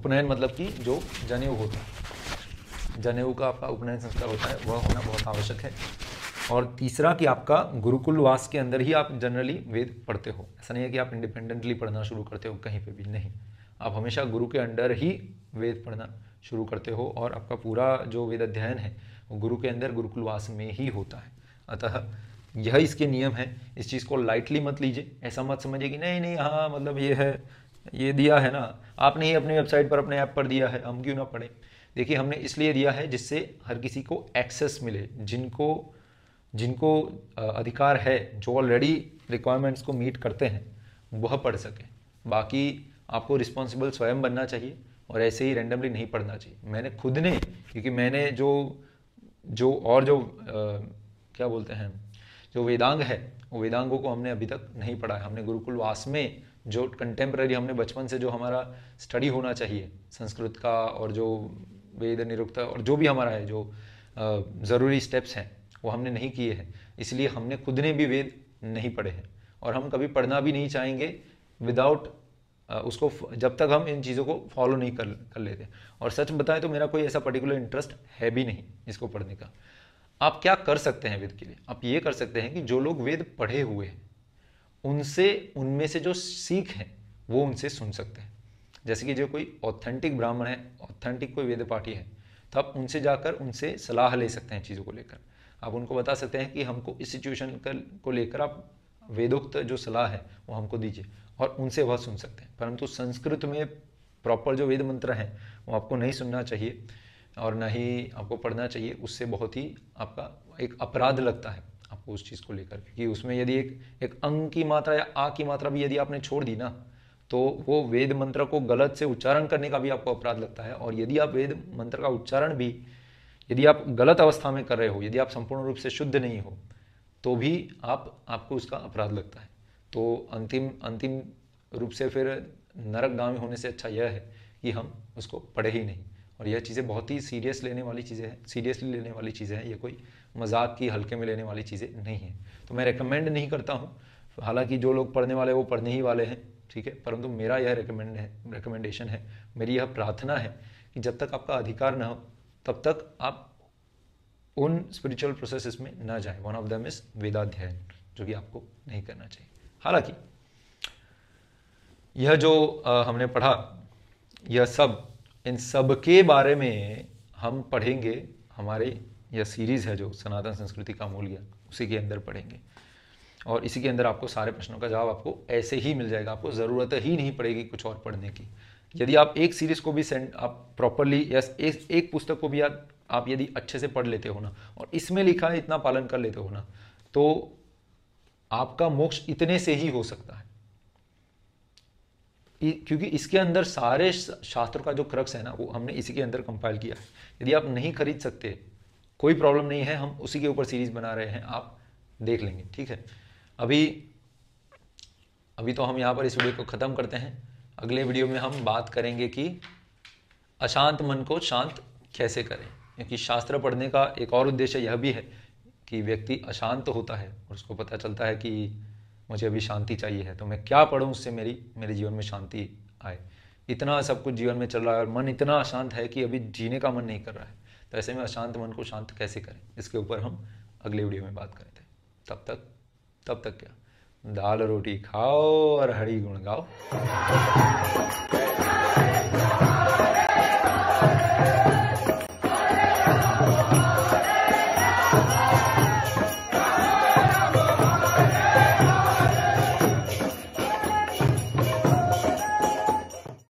उपनयन मतलब कि जो जनेऊ होता है जनेऊ का आपका उपनयन संस्कार होता है वह होना बहुत आवश्यक है और तीसरा कि आपका गुरुकुलवास के अंदर ही आप जनरली वेद पढ़ते हो ऐसा नहीं है कि आप इंडिपेंडेंटली पढ़ना शुरू करते हो कहीं पे भी नहीं आप हमेशा गुरु के अंडर ही वेद पढ़ना शुरू करते हो और आपका पूरा जो वेद अध्ययन है वो गुरु के अंदर गुरुकुलवास में ही होता है अतः यह इसके नियम है इस चीज़ को लाइटली मत लीजिए ऐसा मत समझिए कि नहीं नहीं हाँ मतलब ये है ये दिया है ना आपने ही अपनी वेबसाइट पर अपने ऐप पर दिया है हम क्यों ना पढ़ें देखिए हमने इसलिए दिया है जिससे हर किसी को एक्सेस मिले जिनको जिनको अधिकार है जो ऑलरेडी रिक्वायरमेंट्स को मीट करते हैं वह पढ़ सकें बाकी आपको रिस्पॉन्सिबल स्वयं बनना चाहिए और ऐसे ही रेंडमली नहीं पढ़ना चाहिए मैंने खुद ने क्योंकि मैंने जो जो और जो आ, क्या बोलते हैं जो वेदांग है वो वेदांगों को हमने अभी तक नहीं पढ़ा है हमने गुरुकुलवास में जो कंटेम्प्रेरी हमने बचपन से जो हमारा स्टडी होना चाहिए संस्कृत का और जो वेद निरुक्त और जो भी हमारा है जो ज़रूरी स्टेप्स हैं वो हमने नहीं किए हैं इसलिए हमने खुद ने भी वेद नहीं पढ़े हैं और हम कभी पढ़ना भी नहीं चाहेंगे विदाउट उसको जब तक हम इन चीज़ों को फॉलो नहीं कर कर लेते और सच बताएं तो मेरा कोई ऐसा पर्टिकुलर इंटरेस्ट है भी नहीं इसको पढ़ने का आप क्या कर सकते हैं वेद के लिए आप ये कर सकते हैं कि जो लोग वेद पढ़े हुए हैं उनसे उनमें से जो सीख है वो उनसे सुन सकते हैं जैसे कि जो कोई ऑथेंटिक ब्राह्मण है ऑथेंटिक कोई वेद पाठी है तो आप उनसे जाकर उनसे सलाह ले सकते हैं चीज़ों को लेकर आप उनको बता सकते हैं कि हमको इस सिचुएशन को लेकर आप वेदोक्त जो सलाह है वो हमको दीजिए और उनसे वह सुन सकते हैं परंतु संस्कृत में प्रॉपर जो वेद मंत्र हैं वो आपको नहीं सुनना चाहिए और ना ही आपको पढ़ना चाहिए उससे बहुत ही आपका एक अपराध लगता है आपको उस चीज़ को लेकर क्योंकि उसमें यदि एक एक अंग की मात्रा या आ की मात्रा भी यदि आपने छोड़ दी ना तो वो वेद मंत्र को गलत से उच्चारण करने का भी आपको अपराध लगता है और यदि आप वेद मंत्र का उच्चारण भी यदि आप गलत अवस्था में कर रहे हो यदि आप संपूर्ण रूप से शुद्ध नहीं हो तो भी आप आपको उसका अपराध लगता है तो अंतिम अंतिम रूप से फिर नरक गामी होने से अच्छा यह है कि हम उसको पढ़े ही नहीं और यह चीज़ें बहुत ही सीरियस लेने वाली चीज़ें हैं सीरियसली लेने वाली चीज़ें हैं ये कोई मजाक की हल्के में लेने वाली चीज़ें नहीं हैं तो मैं रिकमेंड नहीं करता हूँ हालांकि जो लोग पढ़ने वाले वो पढ़ने ही वाले हैं ठीक है परंतु मेरा यह रिकमेंड है रिकमेंडेशन है मेरी यह प्रार्थना है कि जब तक आपका अधिकार ना हो तब तक आप उन स्पिरिचुअल प्रोसेसेस में ना जाए वन ऑफ दैम इज वेदाध्ययन जो कि आपको नहीं करना चाहिए हालांकि यह जो आ, हमने पढ़ा यह सब इन सब के बारे में हम पढ़ेंगे हमारे यह सीरीज़ है जो सनातन संस्कृति का मूल ज्ञान उसी के अंदर पढ़ेंगे और इसी के अंदर आपको सारे प्रश्नों का जवाब आपको ऐसे ही मिल जाएगा आपको ज़रूरत ही नहीं पड़ेगी कुछ और पढ़ने की यदि आप एक सीरीज को भी सेंड आप प्रॉपरली यस एक, एक पुस्तक को भी आप, आप यदि अच्छे से पढ़ लेते हो ना और इसमें लिखा है इतना पालन कर लेते हो ना तो आपका मोक्ष इतने से ही हो सकता है क्योंकि इसके अंदर सारे शास्त्रों का जो क्रक्स है ना वो हमने इसी के अंदर कंपाइल किया है यदि आप नहीं खरीद सकते कोई प्रॉब्लम नहीं है हम उसी के ऊपर सीरीज बना रहे हैं आप देख लेंगे ठीक है अभी अभी तो हम यहाँ पर इस वीडियो को ख़त्म करते हैं अगले वीडियो में हम बात करेंगे कि अशांत मन को शांत कैसे करें क्योंकि शास्त्र पढ़ने का एक और उद्देश्य यह भी है कि व्यक्ति अशांत होता है और उसको पता चलता है कि मुझे अभी शांति चाहिए है तो मैं क्या पढ़ूँ उससे मेरी मेरे जीवन में शांति आए इतना सब कुछ जीवन में चल रहा है और मन इतना अशांत है कि अभी जीने का मन नहीं कर रहा है तो ऐसे में अशांत मन को शांत कैसे करें इसके ऊपर हम अगले वीडियो में बात करें थे तब तक तब तक क्या दाल रोटी खाओ और हरी गुण गाओ